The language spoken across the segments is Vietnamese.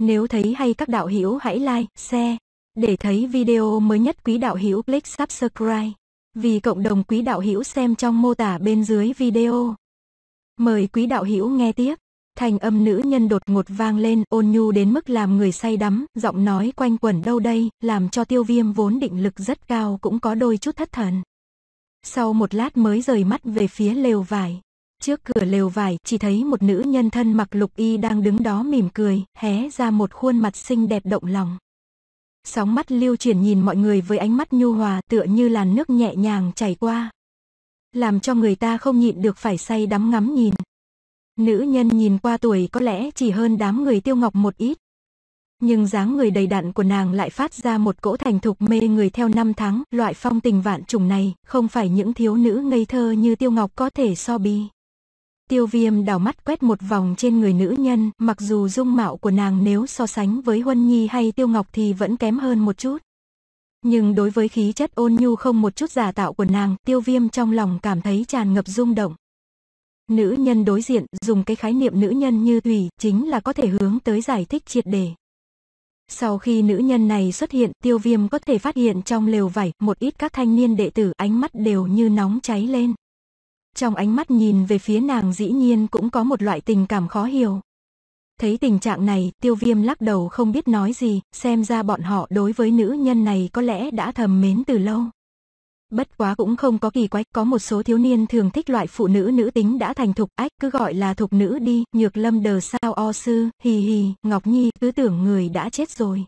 Nếu thấy hay các đạo hữu hãy like, share. Để thấy video mới nhất quý đạo hữu click subscribe. Vì cộng đồng quý đạo hữu xem trong mô tả bên dưới video. Mời quý đạo hữu nghe tiếp. Thành âm nữ nhân đột ngột vang lên, ôn nhu đến mức làm người say đắm, giọng nói quanh quẩn đâu đây, làm cho tiêu viêm vốn định lực rất cao cũng có đôi chút thất thần. Sau một lát mới rời mắt về phía lều vải. Trước cửa lều vải chỉ thấy một nữ nhân thân mặc lục y đang đứng đó mỉm cười, hé ra một khuôn mặt xinh đẹp động lòng. Sóng mắt lưu chuyển nhìn mọi người với ánh mắt nhu hòa tựa như làn nước nhẹ nhàng chảy qua. Làm cho người ta không nhịn được phải say đắm ngắm nhìn. Nữ nhân nhìn qua tuổi có lẽ chỉ hơn đám người tiêu ngọc một ít. Nhưng dáng người đầy đặn của nàng lại phát ra một cỗ thành thục mê người theo năm tháng. Loại phong tình vạn trùng này không phải những thiếu nữ ngây thơ như tiêu ngọc có thể so bi. Tiêu viêm đảo mắt quét một vòng trên người nữ nhân, mặc dù dung mạo của nàng nếu so sánh với Huân Nhi hay Tiêu Ngọc thì vẫn kém hơn một chút. Nhưng đối với khí chất ôn nhu không một chút giả tạo của nàng, tiêu viêm trong lòng cảm thấy tràn ngập rung động. Nữ nhân đối diện, dùng cái khái niệm nữ nhân như thủy, chính là có thể hướng tới giải thích triệt đề. Sau khi nữ nhân này xuất hiện, tiêu viêm có thể phát hiện trong lều vải, một ít các thanh niên đệ tử ánh mắt đều như nóng cháy lên. Trong ánh mắt nhìn về phía nàng dĩ nhiên cũng có một loại tình cảm khó hiểu. Thấy tình trạng này, tiêu viêm lắc đầu không biết nói gì, xem ra bọn họ đối với nữ nhân này có lẽ đã thầm mến từ lâu. Bất quá cũng không có kỳ quái, có một số thiếu niên thường thích loại phụ nữ nữ tính đã thành thục ách cứ gọi là thục nữ đi, nhược lâm đờ sao o sư, hì hì, Ngọc Nhi cứ tưởng người đã chết rồi.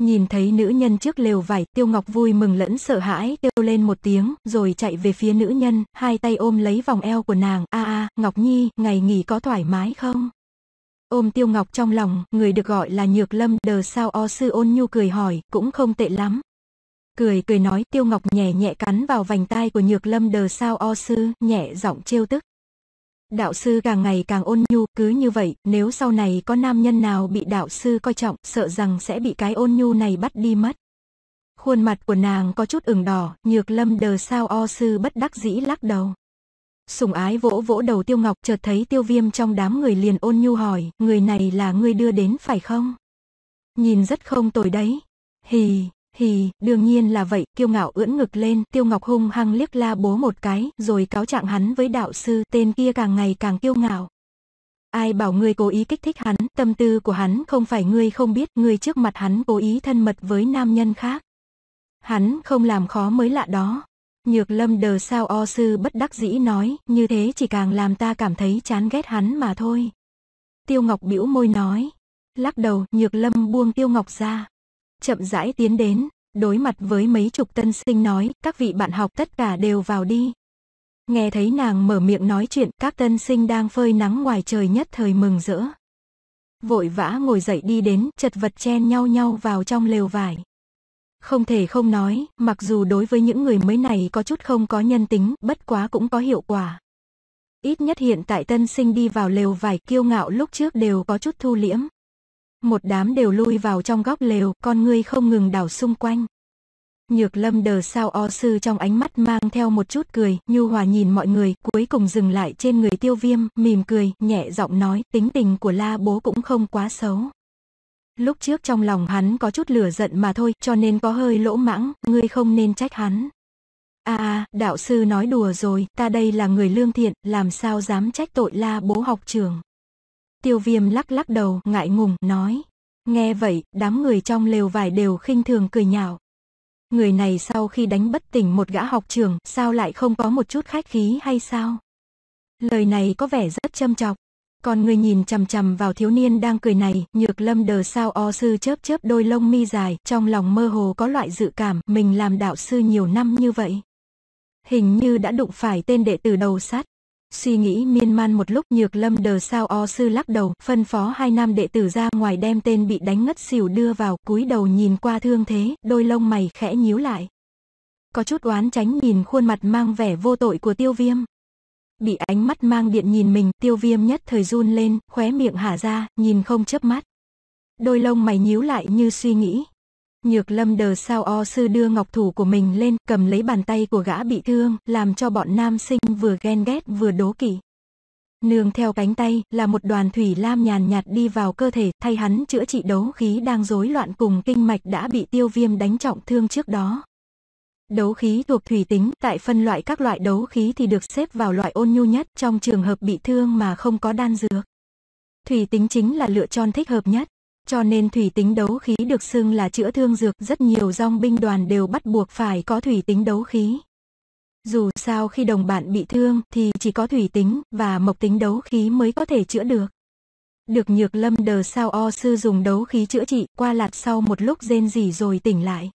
Nhìn thấy nữ nhân trước lều vải, Tiêu Ngọc vui mừng lẫn sợ hãi, kêu lên một tiếng, rồi chạy về phía nữ nhân, hai tay ôm lấy vòng eo của nàng, a a, Ngọc Nhi, ngày nghỉ có thoải mái không? Ôm Tiêu Ngọc trong lòng, người được gọi là Nhược Lâm, đờ sao o sư ôn nhu cười hỏi, cũng không tệ lắm. Cười cười nói, Tiêu Ngọc nhẹ nhẹ cắn vào vành tai của Nhược Lâm đờ sao o sư, nhẹ giọng trêu tức. Đạo sư càng ngày càng ôn nhu, cứ như vậy, nếu sau này có nam nhân nào bị đạo sư coi trọng, sợ rằng sẽ bị cái ôn nhu này bắt đi mất. Khuôn mặt của nàng có chút ửng đỏ, nhược lâm đờ sao o sư bất đắc dĩ lắc đầu. Sùng ái vỗ vỗ đầu tiêu ngọc chợt thấy tiêu viêm trong đám người liền ôn nhu hỏi, người này là người đưa đến phải không? Nhìn rất không tồi đấy. Hì, thì đương nhiên là vậy, kiêu ngạo ưỡn ngực lên, Tiêu Ngọc hung hăng liếc la bố một cái, rồi cáo trạng hắn với đạo sư, tên kia càng ngày càng kiêu ngạo. Ai bảo ngươi cố ý kích thích hắn, tâm tư của hắn không phải ngươi không biết, ngươi trước mặt hắn cố ý thân mật với nam nhân khác. Hắn không làm khó mới lạ đó. Nhược lâm đờ sao o sư bất đắc dĩ nói, như thế chỉ càng làm ta cảm thấy chán ghét hắn mà thôi. Tiêu Ngọc bĩu môi nói. Lắc đầu, nhược lâm buông Tiêu Ngọc ra chậm rãi tiến đến, đối mặt với mấy chục tân sinh nói, các vị bạn học tất cả đều vào đi. Nghe thấy nàng mở miệng nói chuyện, các tân sinh đang phơi nắng ngoài trời nhất thời mừng rỡ. Vội vã ngồi dậy đi đến, chật vật chen nhau nhau vào trong lều vải. Không thể không nói, mặc dù đối với những người mới này có chút không có nhân tính, bất quá cũng có hiệu quả. Ít nhất hiện tại tân sinh đi vào lều vải kiêu ngạo lúc trước đều có chút thu liễm một đám đều lui vào trong góc lều, con ngươi không ngừng đảo xung quanh. Nhược lâm đờ sao o sư trong ánh mắt mang theo một chút cười, nhu hòa nhìn mọi người, cuối cùng dừng lại trên người tiêu viêm, mỉm cười, nhẹ giọng nói, tính tình của la bố cũng không quá xấu. Lúc trước trong lòng hắn có chút lửa giận mà thôi, cho nên có hơi lỗ mãng, ngươi không nên trách hắn. À à, đạo sư nói đùa rồi, ta đây là người lương thiện, làm sao dám trách tội la bố học trường tiêu viêm lắc lắc đầu ngại ngùng nói. Nghe vậy, đám người trong lều vải đều khinh thường cười nhạo. Người này sau khi đánh bất tỉnh một gã học trường, sao lại không có một chút khách khí hay sao? Lời này có vẻ rất châm chọc. Còn người nhìn chằm chằm vào thiếu niên đang cười này, nhược lâm đờ sao o sư chớp chớp đôi lông mi dài, trong lòng mơ hồ có loại dự cảm mình làm đạo sư nhiều năm như vậy. Hình như đã đụng phải tên đệ tử đầu sắt. Suy nghĩ miên man một lúc nhược lâm đờ sao o sư lắc đầu, phân phó hai nam đệ tử ra ngoài đem tên bị đánh ngất xỉu đưa vào, cúi đầu nhìn qua thương thế, đôi lông mày khẽ nhíu lại. Có chút oán tránh nhìn khuôn mặt mang vẻ vô tội của tiêu viêm. Bị ánh mắt mang điện nhìn mình, tiêu viêm nhất thời run lên, khóe miệng hả ra, nhìn không chớp mắt. Đôi lông mày nhíu lại như suy nghĩ, Nhược lâm đờ sao o sư đưa ngọc thủ của mình lên, cầm lấy bàn tay của gã bị thương, làm cho bọn nam sinh vừa ghen ghét vừa đố kỵ. Nương theo cánh tay là một đoàn thủy lam nhàn nhạt đi vào cơ thể, thay hắn chữa trị đấu khí đang rối loạn cùng kinh mạch đã bị tiêu viêm đánh trọng thương trước đó. Đấu khí thuộc thủy tính, tại phân loại các loại đấu khí thì được xếp vào loại ôn nhu nhất trong trường hợp bị thương mà không có đan dược. Thủy tính chính là lựa chọn thích hợp nhất cho nên thủy tính đấu khí được xưng là chữa thương dược, rất nhiều dòng binh đoàn đều bắt buộc phải có thủy tính đấu khí. Dù sao khi đồng bạn bị thương thì chỉ có thủy tính và mộc tính đấu khí mới có thể chữa được. Được nhược lâm đờ sao o sư dùng đấu khí chữa trị qua lạt sau một lúc rên rỉ rồi tỉnh lại.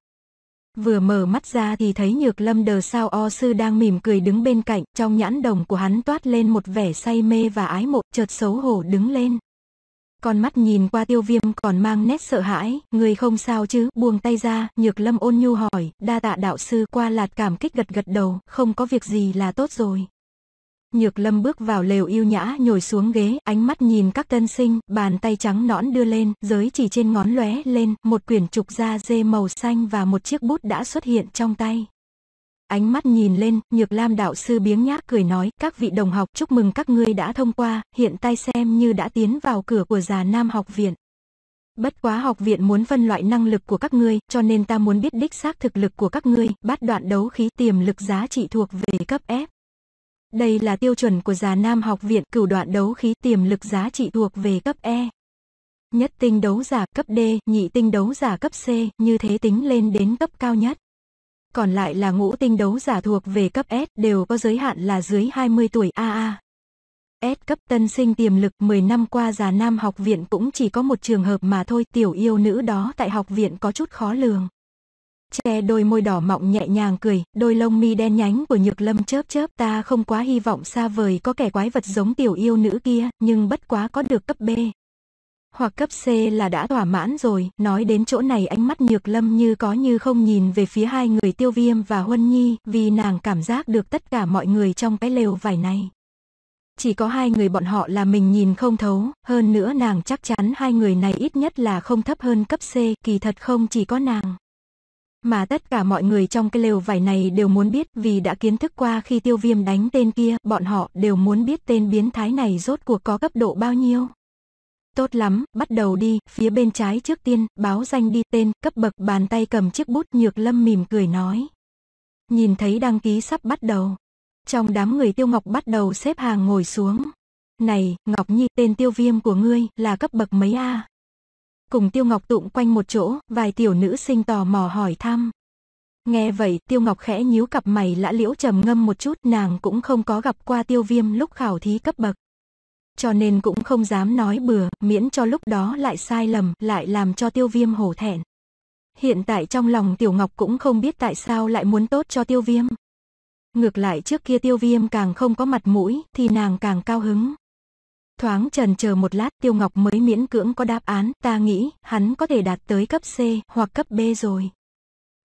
Vừa mở mắt ra thì thấy nhược lâm đờ sao o sư đang mỉm cười đứng bên cạnh, trong nhãn đồng của hắn toát lên một vẻ say mê và ái mộ, chợt xấu hổ đứng lên con mắt nhìn qua tiêu viêm còn mang nét sợ hãi, người không sao chứ, buông tay ra, nhược lâm ôn nhu hỏi, đa tạ đạo sư qua lạt cảm kích gật gật đầu, không có việc gì là tốt rồi. Nhược lâm bước vào lều yêu nhã nhồi xuống ghế, ánh mắt nhìn các tân sinh, bàn tay trắng nõn đưa lên, giới chỉ trên ngón lóe lên, một quyển trục da dê màu xanh và một chiếc bút đã xuất hiện trong tay. Ánh mắt nhìn lên, Nhược Lam đạo sư biếng nhác cười nói, các vị đồng học chúc mừng các ngươi đã thông qua, hiện tại xem như đã tiến vào cửa của già Nam học viện. Bất quá học viện muốn phân loại năng lực của các ngươi, cho nên ta muốn biết đích xác thực lực của các ngươi, Bắt đoạn đấu khí tiềm lực giá trị thuộc về cấp F. Đây là tiêu chuẩn của già Nam học viện, cửu đoạn đấu khí tiềm lực giá trị thuộc về cấp E. Nhất tinh đấu giả cấp D, nhị tinh đấu giả cấp C, như thế tính lên đến cấp cao nhất còn lại là ngũ tinh đấu giả thuộc về cấp S đều có giới hạn là dưới 20 tuổi AA. S cấp tân sinh tiềm lực 10 năm qua già nam học viện cũng chỉ có một trường hợp mà thôi tiểu yêu nữ đó tại học viện có chút khó lường. Che đôi môi đỏ mọng nhẹ nhàng cười, đôi lông mi đen nhánh của nhược lâm chớp chớp ta không quá hy vọng xa vời có kẻ quái vật giống tiểu yêu nữ kia, nhưng bất quá có được cấp B hoặc cấp C là đã thỏa mãn rồi. Nói đến chỗ này ánh mắt Nhược Lâm như có như không nhìn về phía hai người Tiêu Viêm và Huân Nhi vì nàng cảm giác được tất cả mọi người trong cái lều vải này. Chỉ có hai người bọn họ là mình nhìn không thấu, hơn nữa nàng chắc chắn hai người này ít nhất là không thấp hơn cấp C, kỳ thật không chỉ có nàng. Mà tất cả mọi người trong cái lều vải này đều muốn biết vì đã kiến thức qua khi tiêu viêm đánh tên kia, bọn họ đều muốn biết tên biến thái này rốt cuộc có cấp độ bao nhiêu. Tốt lắm, bắt đầu đi, phía bên trái trước tiên, báo danh đi tên, cấp bậc bàn tay cầm chiếc bút nhược lâm mỉm cười nói. Nhìn thấy đăng ký sắp bắt đầu. Trong đám người tiêu ngọc bắt đầu xếp hàng ngồi xuống. Này, Ngọc Nhi, tên tiêu viêm của ngươi là cấp bậc mấy A? Cùng tiêu ngọc tụng quanh một chỗ, vài tiểu nữ sinh tò mò hỏi thăm. Nghe vậy, tiêu ngọc khẽ nhíu cặp mày lã liễu trầm ngâm một chút, nàng cũng không có gặp qua tiêu viêm lúc khảo thí cấp bậc cho nên cũng không dám nói bừa, miễn cho lúc đó lại sai lầm, lại làm cho tiêu viêm hổ thẹn. Hiện tại trong lòng Tiểu Ngọc cũng không biết tại sao lại muốn tốt cho tiêu viêm. Ngược lại trước kia tiêu viêm càng không có mặt mũi, thì nàng càng cao hứng. Thoáng trần chờ một lát Tiêu Ngọc mới miễn cưỡng có đáp án, ta nghĩ hắn có thể đạt tới cấp C hoặc cấp B rồi.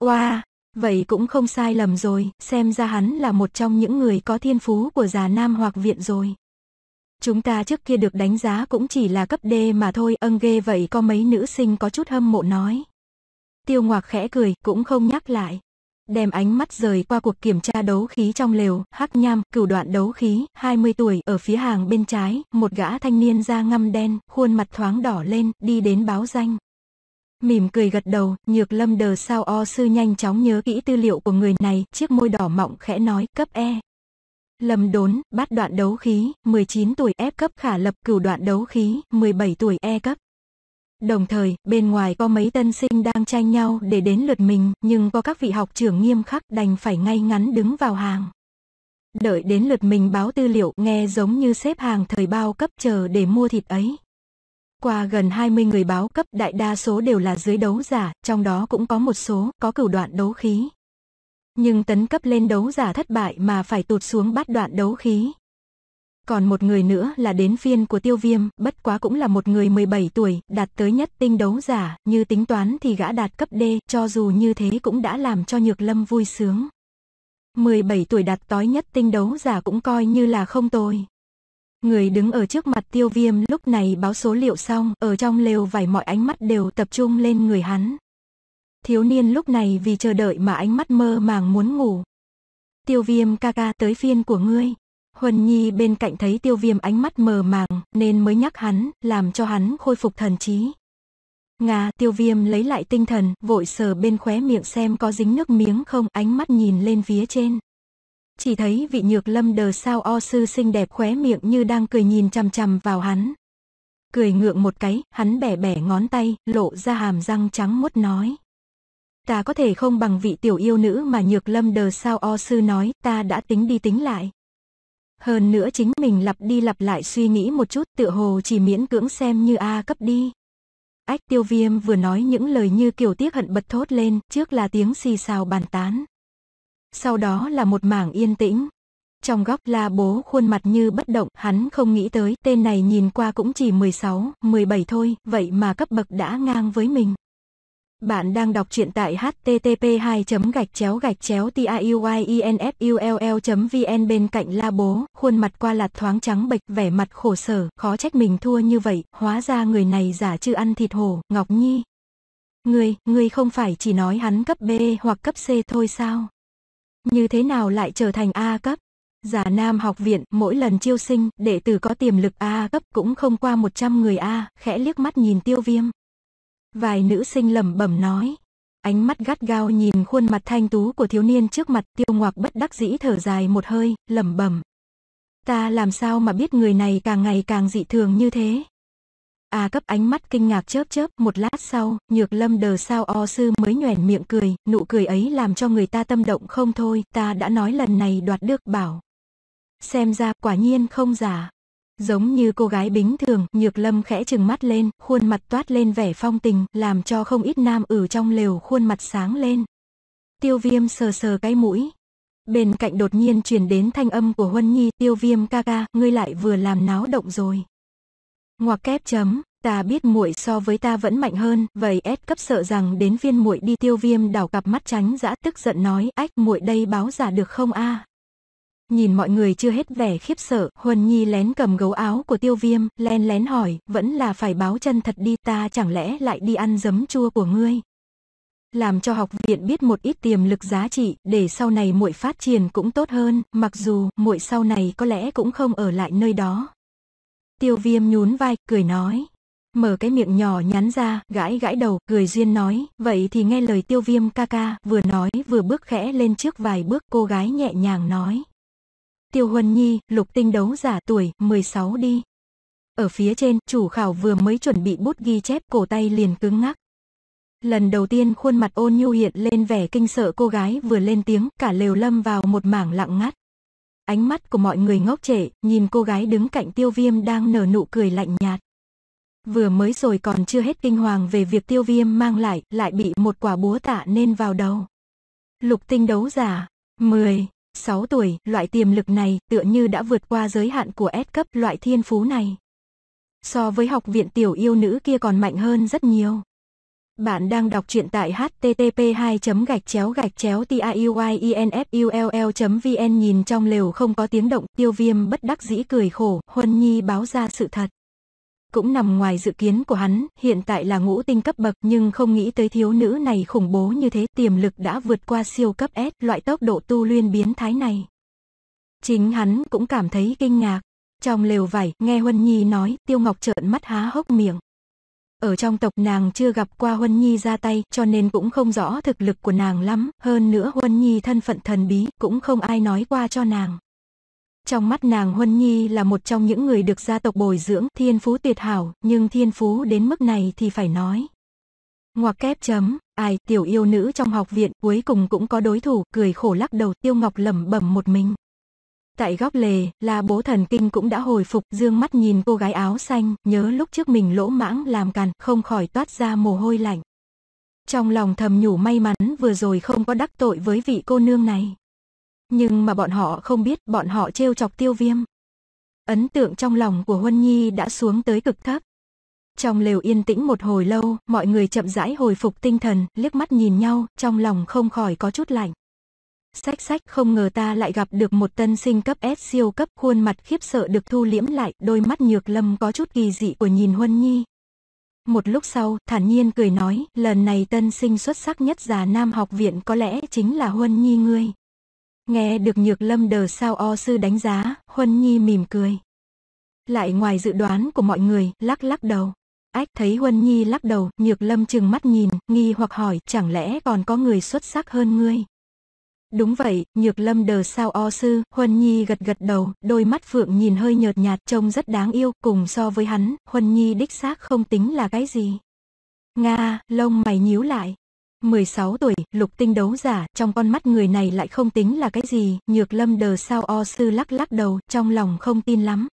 Wow, vậy cũng không sai lầm rồi, xem ra hắn là một trong những người có thiên phú của già nam hoặc viện rồi. Chúng ta trước kia được đánh giá cũng chỉ là cấp D mà thôi, ân ghê vậy có mấy nữ sinh có chút hâm mộ nói. Tiêu ngoạc khẽ cười, cũng không nhắc lại. Đem ánh mắt rời qua cuộc kiểm tra đấu khí trong lều, hắc nham, cửu đoạn đấu khí, 20 tuổi, ở phía hàng bên trái, một gã thanh niên da ngăm đen, khuôn mặt thoáng đỏ lên, đi đến báo danh. Mỉm cười gật đầu, nhược lâm đờ sao o sư nhanh chóng nhớ kỹ tư liệu của người này, chiếc môi đỏ mọng khẽ nói, cấp E, Lâm Đốn, bát đoạn đấu khí, 19 tuổi F cấp khả lập cửu đoạn đấu khí, 17 tuổi E cấp. Đồng thời, bên ngoài có mấy tân sinh đang tranh nhau để đến lượt mình, nhưng có các vị học trưởng nghiêm khắc đành phải ngay ngắn đứng vào hàng. Đợi đến lượt mình báo tư liệu nghe giống như xếp hàng thời bao cấp chờ để mua thịt ấy. Qua gần 20 người báo cấp đại đa số đều là dưới đấu giả, trong đó cũng có một số có cửu đoạn đấu khí, nhưng tấn cấp lên đấu giả thất bại mà phải tụt xuống bát đoạn đấu khí. Còn một người nữa là đến phiên của tiêu viêm, bất quá cũng là một người 17 tuổi, đạt tới nhất tinh đấu giả, như tính toán thì gã đạt cấp D, cho dù như thế cũng đã làm cho Nhược Lâm vui sướng. 17 tuổi đạt tói nhất tinh đấu giả cũng coi như là không tồi. Người đứng ở trước mặt tiêu viêm lúc này báo số liệu xong, ở trong lều vài mọi ánh mắt đều tập trung lên người hắn, Thiếu niên lúc này vì chờ đợi mà ánh mắt mơ màng muốn ngủ. Tiêu viêm ca ca tới phiên của ngươi. Huân Nhi bên cạnh thấy tiêu viêm ánh mắt mờ màng nên mới nhắc hắn, làm cho hắn khôi phục thần trí. Nga tiêu viêm lấy lại tinh thần, vội sờ bên khóe miệng xem có dính nước miếng không, ánh mắt nhìn lên phía trên. Chỉ thấy vị nhược lâm đờ sao o sư xinh đẹp khóe miệng như đang cười nhìn chằm chằm vào hắn. Cười ngượng một cái, hắn bẻ bẻ ngón tay, lộ ra hàm răng trắng muốt nói. Ta có thể không bằng vị tiểu yêu nữ mà nhược lâm đờ sao o sư nói, ta đã tính đi tính lại. Hơn nữa chính mình lặp đi lặp lại suy nghĩ một chút tựa hồ chỉ miễn cưỡng xem như A cấp đi. Ách tiêu viêm vừa nói những lời như kiểu tiếc hận bật thốt lên, trước là tiếng xì xào bàn tán. Sau đó là một mảng yên tĩnh. Trong góc la bố khuôn mặt như bất động, hắn không nghĩ tới, tên này nhìn qua cũng chỉ 16, 17 thôi, vậy mà cấp bậc đã ngang với mình. Bạn đang đọc truyện tại http 2 gạch chéo gạch chéo tiuinfull vn bên cạnh la bố, khuôn mặt qua lạt thoáng trắng bệch vẻ mặt khổ sở, khó trách mình thua như vậy, hóa ra người này giả chứ ăn thịt hổ, Ngọc Nhi. người người không phải chỉ nói hắn cấp B hoặc cấp C thôi sao? Như thế nào lại trở thành A cấp? Giả Nam học viện, mỗi lần chiêu sinh, đệ tử có tiềm lực A cấp cũng không qua 100 người A, khẽ liếc mắt nhìn tiêu viêm, Vài nữ sinh lẩm bẩm nói. Ánh mắt gắt gao nhìn khuôn mặt thanh tú của thiếu niên trước mặt tiêu ngoạc bất đắc dĩ thở dài một hơi, lẩm bẩm. Ta làm sao mà biết người này càng ngày càng dị thường như thế? A à, cấp ánh mắt kinh ngạc chớp chớp, một lát sau, nhược lâm đờ sao o sư mới nhoẻn miệng cười, nụ cười ấy làm cho người ta tâm động không thôi, ta đã nói lần này đoạt được bảo. Xem ra quả nhiên không giả. Giống như cô gái bình thường, Nhược Lâm khẽ chừng mắt lên, khuôn mặt toát lên vẻ phong tình, làm cho không ít nam ở trong lều khuôn mặt sáng lên. Tiêu viêm sờ sờ cái mũi. Bên cạnh đột nhiên truyền đến thanh âm của Huân Nhi, tiêu viêm ca ca, ngươi lại vừa làm náo động rồi. Ngoặc kép chấm, ta biết muội so với ta vẫn mạnh hơn, vậy S cấp sợ rằng đến viên muội đi tiêu viêm đảo cặp mắt tránh dã tức giận nói, ách muội đây báo giả được không a? À? nhìn mọi người chưa hết vẻ khiếp sợ, Huân Nhi lén cầm gấu áo của tiêu viêm, len lén hỏi, vẫn là phải báo chân thật đi ta chẳng lẽ lại đi ăn giấm chua của ngươi. Làm cho học viện biết một ít tiềm lực giá trị, để sau này muội phát triển cũng tốt hơn, mặc dù muội sau này có lẽ cũng không ở lại nơi đó. Tiêu viêm nhún vai, cười nói. Mở cái miệng nhỏ nhắn ra, gãi gãi đầu, cười duyên nói, vậy thì nghe lời tiêu viêm ca ca, vừa nói vừa bước khẽ lên trước vài bước cô gái nhẹ nhàng nói. Tiêu Huân Nhi, lục tinh đấu giả tuổi 16 đi. Ở phía trên, chủ khảo vừa mới chuẩn bị bút ghi chép cổ tay liền cứng ngắc. Lần đầu tiên khuôn mặt ôn nhu hiện lên vẻ kinh sợ cô gái vừa lên tiếng, cả lều lâm vào một mảng lặng ngắt. Ánh mắt của mọi người ngốc trệ, nhìn cô gái đứng cạnh tiêu viêm đang nở nụ cười lạnh nhạt. Vừa mới rồi còn chưa hết kinh hoàng về việc tiêu viêm mang lại, lại bị một quả búa tạ nên vào đầu. Lục tinh đấu giả, 10, 6 tuổi, loại tiềm lực này tựa như đã vượt qua giới hạn của S cấp loại thiên phú này. So với học viện tiểu yêu nữ kia còn mạnh hơn rất nhiều. Bạn đang đọc truyện tại http 2 gạch chéo gạch chéo tiayuinfull vn nhìn trong lều không có tiếng động tiêu viêm bất đắc dĩ cười khổ, Huân Nhi báo ra sự thật cũng nằm ngoài dự kiến của hắn, hiện tại là ngũ tinh cấp bậc nhưng không nghĩ tới thiếu nữ này khủng bố như thế, tiềm lực đã vượt qua siêu cấp S, loại tốc độ tu luyện biến thái này. Chính hắn cũng cảm thấy kinh ngạc. Trong lều vải, nghe Huân Nhi nói, Tiêu Ngọc trợn mắt há hốc miệng. Ở trong tộc nàng chưa gặp qua Huân Nhi ra tay, cho nên cũng không rõ thực lực của nàng lắm, hơn nữa Huân Nhi thân phận thần bí, cũng không ai nói qua cho nàng. Trong mắt nàng Huân Nhi là một trong những người được gia tộc bồi dưỡng thiên phú tuyệt hảo, nhưng thiên phú đến mức này thì phải nói. Ngoặc kép chấm, ai, tiểu yêu nữ trong học viện cuối cùng cũng có đối thủ, cười khổ lắc đầu tiêu ngọc lẩm bẩm một mình. Tại góc lề, là bố thần kinh cũng đã hồi phục, dương mắt nhìn cô gái áo xanh, nhớ lúc trước mình lỗ mãng làm càn, không khỏi toát ra mồ hôi lạnh. Trong lòng thầm nhủ may mắn vừa rồi không có đắc tội với vị cô nương này nhưng mà bọn họ không biết bọn họ trêu chọc tiêu viêm. Ấn tượng trong lòng của Huân Nhi đã xuống tới cực thấp. Trong lều yên tĩnh một hồi lâu, mọi người chậm rãi hồi phục tinh thần, liếc mắt nhìn nhau, trong lòng không khỏi có chút lạnh. Sách sách không ngờ ta lại gặp được một tân sinh cấp S siêu cấp khuôn mặt khiếp sợ được thu liễm lại, đôi mắt nhược lâm có chút kỳ dị của nhìn Huân Nhi. Một lúc sau, thản nhiên cười nói, lần này tân sinh xuất sắc nhất già nam học viện có lẽ chính là Huân Nhi ngươi. Nghe được Nhược Lâm đờ sao o sư đánh giá, Huân Nhi mỉm cười. Lại ngoài dự đoán của mọi người, lắc lắc đầu. Ách thấy Huân Nhi lắc đầu, Nhược Lâm chừng mắt nhìn, nghi hoặc hỏi chẳng lẽ còn có người xuất sắc hơn ngươi. Đúng vậy, Nhược Lâm đờ sao o sư, Huân Nhi gật gật đầu, đôi mắt Phượng nhìn hơi nhợt nhạt trông rất đáng yêu, cùng so với hắn, Huân Nhi đích xác không tính là cái gì. Nga, lông mày nhíu lại. 16 tuổi, lục tinh đấu giả, trong con mắt người này lại không tính là cái gì, nhược lâm đờ sao o sư lắc lắc đầu, trong lòng không tin lắm.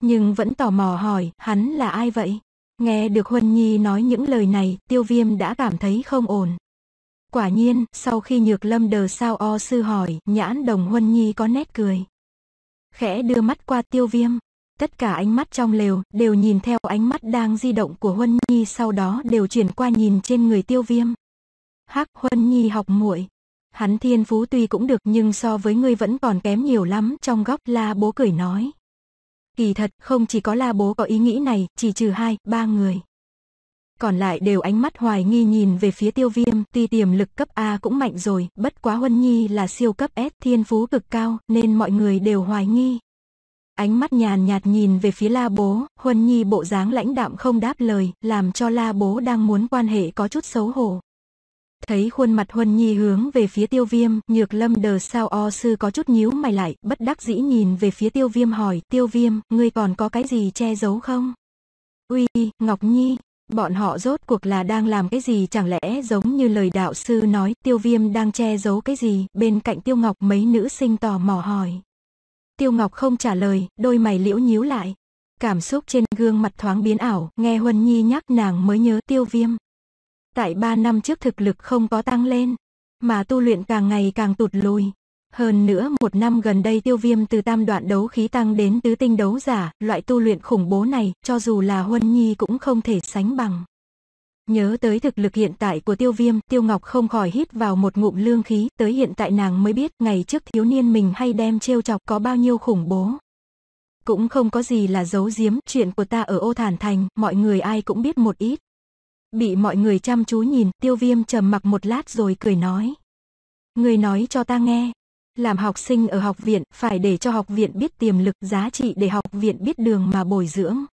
Nhưng vẫn tò mò hỏi, hắn là ai vậy? Nghe được Huân Nhi nói những lời này, tiêu viêm đã cảm thấy không ổn. Quả nhiên, sau khi nhược lâm đờ sao o sư hỏi, nhãn đồng Huân Nhi có nét cười. Khẽ đưa mắt qua tiêu viêm, tất cả ánh mắt trong lều đều nhìn theo ánh mắt đang di động của Huân Nhi sau đó đều chuyển qua nhìn trên người tiêu viêm, Hắc Huân Nhi học muội. Hắn thiên phú tuy cũng được nhưng so với ngươi vẫn còn kém nhiều lắm trong góc la bố cười nói. Kỳ thật không chỉ có la bố có ý nghĩ này, chỉ trừ hai, ba người. Còn lại đều ánh mắt hoài nghi nhìn về phía tiêu viêm, tuy tiềm lực cấp A cũng mạnh rồi, bất quá Huân Nhi là siêu cấp S thiên phú cực cao nên mọi người đều hoài nghi. Ánh mắt nhàn nhạt nhìn về phía la bố, Huân Nhi bộ dáng lãnh đạm không đáp lời, làm cho la bố đang muốn quan hệ có chút xấu hổ. Thấy khuôn mặt Huân Nhi hướng về phía tiêu viêm, nhược lâm đờ sao o sư có chút nhíu mày lại, bất đắc dĩ nhìn về phía tiêu viêm hỏi, tiêu viêm, ngươi còn có cái gì che giấu không? Uy, Ngọc Nhi, bọn họ rốt cuộc là đang làm cái gì chẳng lẽ giống như lời đạo sư nói, tiêu viêm đang che giấu cái gì, bên cạnh tiêu ngọc mấy nữ sinh tò mò hỏi. Tiêu ngọc không trả lời, đôi mày liễu nhíu lại. Cảm xúc trên gương mặt thoáng biến ảo, nghe Huân Nhi nhắc nàng mới nhớ tiêu viêm. Tại 3 năm trước thực lực không có tăng lên, mà tu luyện càng ngày càng tụt lùi. Hơn nữa một năm gần đây tiêu viêm từ tam đoạn đấu khí tăng đến tứ tinh đấu giả, loại tu luyện khủng bố này, cho dù là huân nhi cũng không thể sánh bằng. Nhớ tới thực lực hiện tại của tiêu viêm, tiêu ngọc không khỏi hít vào một ngụm lương khí, tới hiện tại nàng mới biết ngày trước thiếu niên mình hay đem trêu chọc có bao nhiêu khủng bố. Cũng không có gì là giấu giếm, chuyện của ta ở ô thản thành, mọi người ai cũng biết một ít. Bị mọi người chăm chú nhìn, tiêu viêm trầm mặc một lát rồi cười nói. Người nói cho ta nghe. Làm học sinh ở học viện, phải để cho học viện biết tiềm lực giá trị để học viện biết đường mà bồi dưỡng.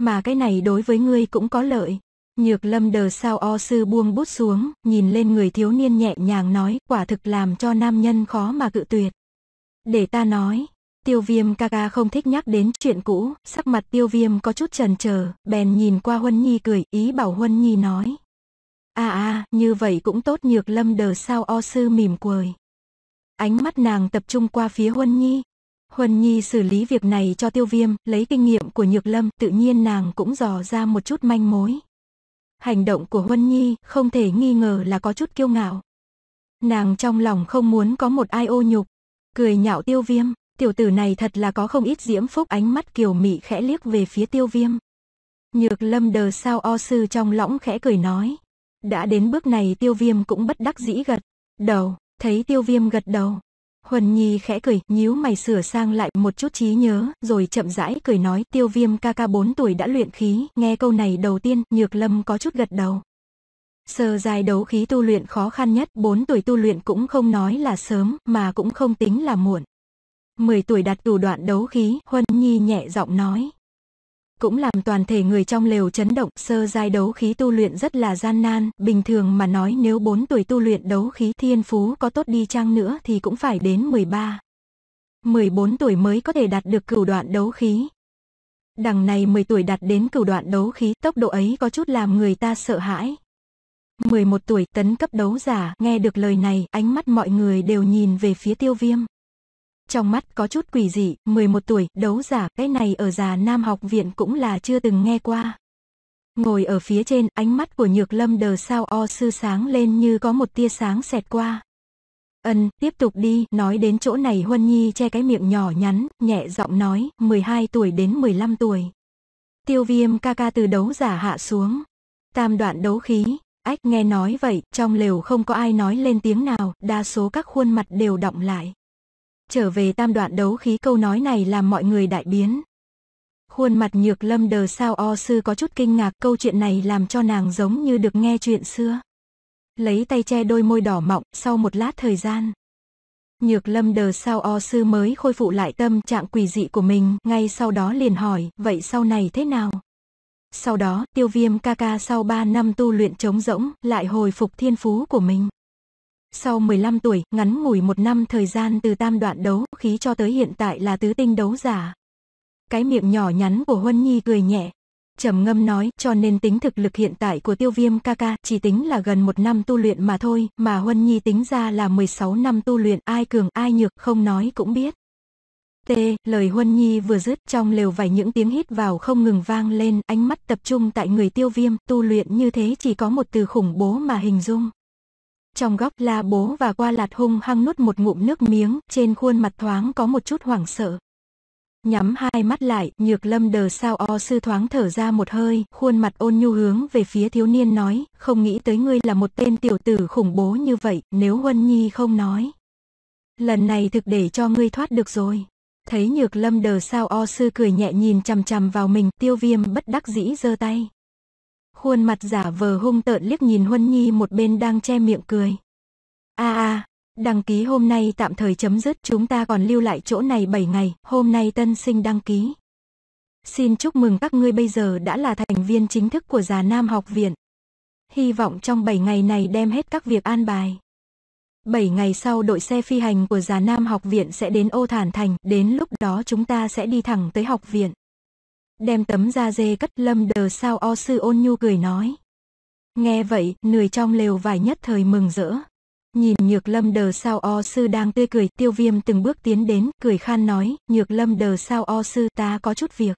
Mà cái này đối với ngươi cũng có lợi. Nhược lâm đờ sao o sư buông bút xuống, nhìn lên người thiếu niên nhẹ nhàng nói, quả thực làm cho nam nhân khó mà cự tuyệt. Để ta nói, Tiêu viêm ca ca không thích nhắc đến chuyện cũ, sắc mặt tiêu viêm có chút trần chờ bèn nhìn qua Huân Nhi cười, ý bảo Huân Nhi nói. À à, như vậy cũng tốt nhược lâm đờ sao o sư mỉm cười. Ánh mắt nàng tập trung qua phía Huân Nhi. Huân Nhi xử lý việc này cho tiêu viêm, lấy kinh nghiệm của nhược lâm, tự nhiên nàng cũng dò ra một chút manh mối. Hành động của Huân Nhi không thể nghi ngờ là có chút kiêu ngạo. Nàng trong lòng không muốn có một ai ô nhục, cười nhạo tiêu viêm. Tiểu tử này thật là có không ít diễm phúc ánh mắt kiều mị khẽ liếc về phía tiêu viêm. Nhược lâm đờ sao o sư trong lõng khẽ cười nói. Đã đến bước này tiêu viêm cũng bất đắc dĩ gật. Đầu, thấy tiêu viêm gật đầu. Huần Nhi khẽ cười, nhíu mày sửa sang lại một chút trí nhớ, rồi chậm rãi cười nói tiêu viêm ca ca 4 tuổi đã luyện khí, nghe câu này đầu tiên, nhược lâm có chút gật đầu. Sơ dài đấu khí tu luyện khó khăn nhất, 4 tuổi tu luyện cũng không nói là sớm, mà cũng không tính là muộn. 10 tuổi đạt đủ đoạn đấu khí, Huân Nhi nhẹ giọng nói. Cũng làm toàn thể người trong lều chấn động, sơ giai đấu khí tu luyện rất là gian nan, bình thường mà nói nếu 4 tuổi tu luyện đấu khí thiên phú có tốt đi chăng nữa thì cũng phải đến 13. 14 tuổi mới có thể đạt được cửu đoạn đấu khí. Đằng này 10 tuổi đạt đến cửu đoạn đấu khí, tốc độ ấy có chút làm người ta sợ hãi. 11 tuổi tấn cấp đấu giả, nghe được lời này, ánh mắt mọi người đều nhìn về phía tiêu viêm trong mắt có chút quỷ dị, 11 tuổi, đấu giả, cái này ở già Nam học viện cũng là chưa từng nghe qua. Ngồi ở phía trên, ánh mắt của Nhược Lâm đờ sao o sư sáng lên như có một tia sáng xẹt qua. Ân, tiếp tục đi, nói đến chỗ này Huân Nhi che cái miệng nhỏ nhắn, nhẹ giọng nói, 12 tuổi đến 15 tuổi. Tiêu viêm ca ca từ đấu giả hạ xuống. Tam đoạn đấu khí, ách nghe nói vậy, trong lều không có ai nói lên tiếng nào, đa số các khuôn mặt đều động lại. Trở về tam đoạn đấu khí câu nói này làm mọi người đại biến. Khuôn mặt nhược lâm đờ sao o sư có chút kinh ngạc câu chuyện này làm cho nàng giống như được nghe chuyện xưa. Lấy tay che đôi môi đỏ mọng sau một lát thời gian. Nhược lâm đờ sao o sư mới khôi phụ lại tâm trạng quỷ dị của mình, ngay sau đó liền hỏi, vậy sau này thế nào? Sau đó, tiêu viêm ca ca sau 3 năm tu luyện trống rỗng, lại hồi phục thiên phú của mình. Sau 15 tuổi, ngắn ngủi một năm thời gian từ tam đoạn đấu khí cho tới hiện tại là tứ tinh đấu giả. Cái miệng nhỏ nhắn của Huân Nhi cười nhẹ. trầm ngâm nói, cho nên tính thực lực hiện tại của tiêu viêm ca ca chỉ tính là gần một năm tu luyện mà thôi, mà Huân Nhi tính ra là 16 năm tu luyện, ai cường ai nhược không nói cũng biết. T, lời Huân Nhi vừa dứt trong lều vài những tiếng hít vào không ngừng vang lên, ánh mắt tập trung tại người tiêu viêm, tu luyện như thế chỉ có một từ khủng bố mà hình dung. Trong góc la bố và qua lạt hung hăng nuốt một ngụm nước miếng, trên khuôn mặt thoáng có một chút hoảng sợ. Nhắm hai mắt lại, nhược lâm đờ sao o sư thoáng thở ra một hơi, khuôn mặt ôn nhu hướng về phía thiếu niên nói, không nghĩ tới ngươi là một tên tiểu tử khủng bố như vậy, nếu Huân Nhi không nói. Lần này thực để cho ngươi thoát được rồi. Thấy nhược lâm đờ sao o sư cười nhẹ nhìn chằm chằm vào mình, tiêu viêm bất đắc dĩ giơ tay khuôn mặt giả vờ hung tợn liếc nhìn Huân Nhi một bên đang che miệng cười. A a, đăng ký hôm nay tạm thời chấm dứt, chúng ta còn lưu lại chỗ này 7 ngày, hôm nay tân sinh đăng ký. Xin chúc mừng các ngươi bây giờ đã là thành viên chính thức của Già Nam học viện. Hy vọng trong 7 ngày này đem hết các việc an bài. 7 ngày sau đội xe phi hành của Già Nam học viện sẽ đến Ô Thản Thành, đến lúc đó chúng ta sẽ đi thẳng tới học viện đem tấm da dê cất lâm đờ sao o sư ôn nhu cười nói. Nghe vậy, người trong lều vải nhất thời mừng rỡ. Nhìn nhược lâm đờ sao o sư đang tươi cười, tiêu viêm từng bước tiến đến, cười khan nói, nhược lâm đờ sao o sư ta có chút việc.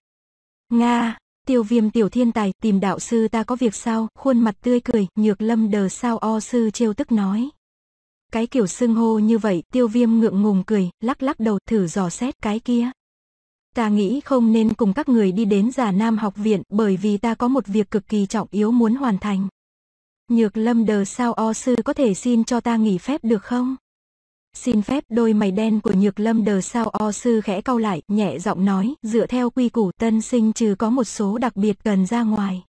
Nga, tiêu viêm tiểu thiên tài, tìm đạo sư ta có việc sao, khuôn mặt tươi cười, nhược lâm đờ sao o sư trêu tức nói. Cái kiểu xưng hô như vậy, tiêu viêm ngượng ngùng cười, lắc lắc đầu thử dò xét cái kia. Ta nghĩ không nên cùng các người đi đến giả nam học viện bởi vì ta có một việc cực kỳ trọng yếu muốn hoàn thành. Nhược lâm đờ sao o sư có thể xin cho ta nghỉ phép được không? Xin phép đôi mày đen của nhược lâm đờ sao o sư khẽ cau lại, nhẹ giọng nói, dựa theo quy củ tân sinh trừ có một số đặc biệt cần ra ngoài.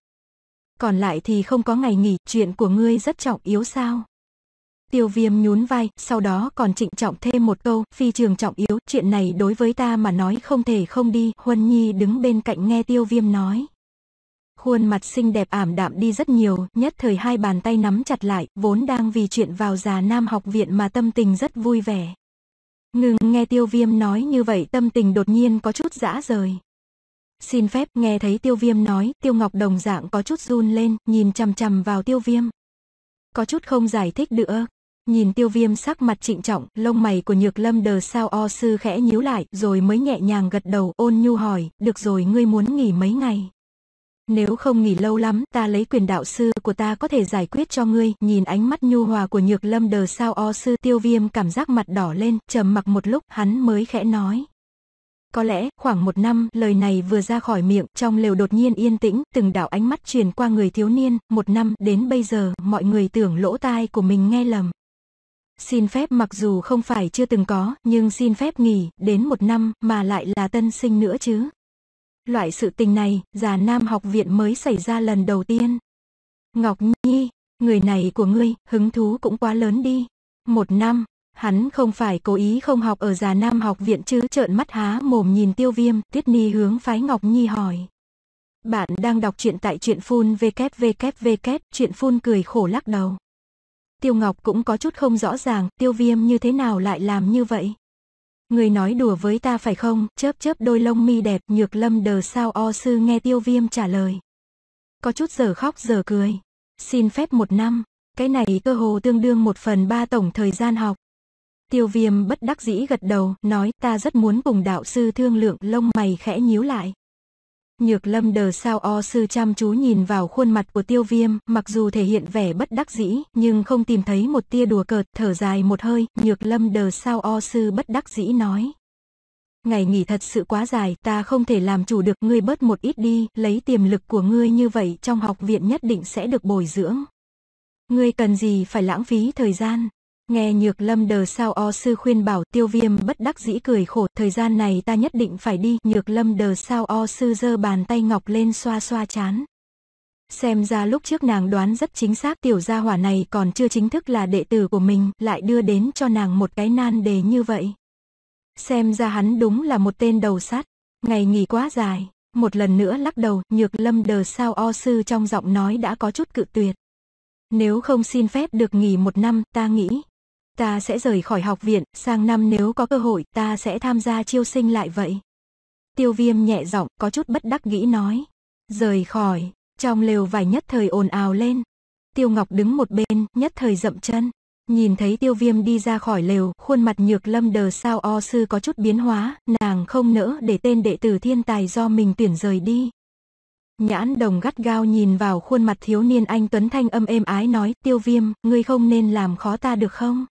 Còn lại thì không có ngày nghỉ, chuyện của ngươi rất trọng yếu sao? Tiêu viêm nhún vai, sau đó còn trịnh trọng thêm một câu, phi trường trọng yếu, chuyện này đối với ta mà nói không thể không đi, Huân Nhi đứng bên cạnh nghe tiêu viêm nói. Khuôn mặt xinh đẹp ảm đạm đi rất nhiều, nhất thời hai bàn tay nắm chặt lại, vốn đang vì chuyện vào già nam học viện mà tâm tình rất vui vẻ. Ngừng nghe tiêu viêm nói như vậy tâm tình đột nhiên có chút dã rời. Xin phép nghe thấy tiêu viêm nói, tiêu ngọc đồng dạng có chút run lên, nhìn chằm chằm vào tiêu viêm. Có chút không giải thích được. Nhìn tiêu viêm sắc mặt trịnh trọng, lông mày của nhược lâm đờ sao o sư khẽ nhíu lại, rồi mới nhẹ nhàng gật đầu, ôn nhu hỏi, được rồi ngươi muốn nghỉ mấy ngày. Nếu không nghỉ lâu lắm, ta lấy quyền đạo sư của ta có thể giải quyết cho ngươi. Nhìn ánh mắt nhu hòa của nhược lâm đờ sao o sư tiêu viêm cảm giác mặt đỏ lên, trầm mặc một lúc, hắn mới khẽ nói. Có lẽ, khoảng một năm, lời này vừa ra khỏi miệng, trong lều đột nhiên yên tĩnh, từng đạo ánh mắt truyền qua người thiếu niên, một năm, đến bây giờ, mọi người tưởng lỗ tai của mình nghe lầm. Xin phép mặc dù không phải chưa từng có, nhưng xin phép nghỉ, đến một năm, mà lại là tân sinh nữa chứ. Loại sự tình này, già nam học viện mới xảy ra lần đầu tiên. Ngọc Nhi, người này của ngươi, hứng thú cũng quá lớn đi. Một năm, hắn không phải cố ý không học ở già nam học viện chứ trợn mắt há mồm nhìn tiêu viêm, tuyết ni hướng phái Ngọc Nhi hỏi. Bạn đang đọc truyện tại truyện phun vkvkvk, truyện phun cười khổ lắc đầu. Tiêu Ngọc cũng có chút không rõ ràng, tiêu viêm như thế nào lại làm như vậy? Người nói đùa với ta phải không, chớp chớp đôi lông mi đẹp, nhược lâm đờ sao o sư nghe tiêu viêm trả lời. Có chút giờ khóc giờ cười. Xin phép một năm, cái này cơ hồ tương đương một phần ba tổng thời gian học. Tiêu viêm bất đắc dĩ gật đầu, nói ta rất muốn cùng đạo sư thương lượng lông mày khẽ nhíu lại. Nhược lâm đờ sao o sư chăm chú nhìn vào khuôn mặt của tiêu viêm, mặc dù thể hiện vẻ bất đắc dĩ, nhưng không tìm thấy một tia đùa cợt, thở dài một hơi, nhược lâm đờ sao o sư bất đắc dĩ nói. Ngày nghỉ thật sự quá dài, ta không thể làm chủ được ngươi bớt một ít đi, lấy tiềm lực của ngươi như vậy trong học viện nhất định sẽ được bồi dưỡng. Ngươi cần gì phải lãng phí thời gian, Nghe nhược lâm đờ sao o sư khuyên bảo tiêu viêm bất đắc dĩ cười khổ thời gian này ta nhất định phải đi nhược lâm đờ sao o sư giơ bàn tay ngọc lên xoa xoa chán. Xem ra lúc trước nàng đoán rất chính xác tiểu gia hỏa này còn chưa chính thức là đệ tử của mình lại đưa đến cho nàng một cái nan đề như vậy. Xem ra hắn đúng là một tên đầu sắt, ngày nghỉ quá dài, một lần nữa lắc đầu nhược lâm đờ sao o sư trong giọng nói đã có chút cự tuyệt. Nếu không xin phép được nghỉ một năm ta nghĩ Ta sẽ rời khỏi học viện, sang năm nếu có cơ hội ta sẽ tham gia chiêu sinh lại vậy. Tiêu viêm nhẹ giọng, có chút bất đắc nghĩ nói. Rời khỏi, trong lều vải nhất thời ồn ào lên. Tiêu Ngọc đứng một bên, nhất thời dậm chân. Nhìn thấy tiêu viêm đi ra khỏi lều, khuôn mặt nhược lâm đờ sao o sư có chút biến hóa, nàng không nỡ để tên đệ tử thiên tài do mình tuyển rời đi. Nhãn đồng gắt gao nhìn vào khuôn mặt thiếu niên anh Tuấn Thanh âm êm ái nói tiêu viêm, ngươi không nên làm khó ta được không?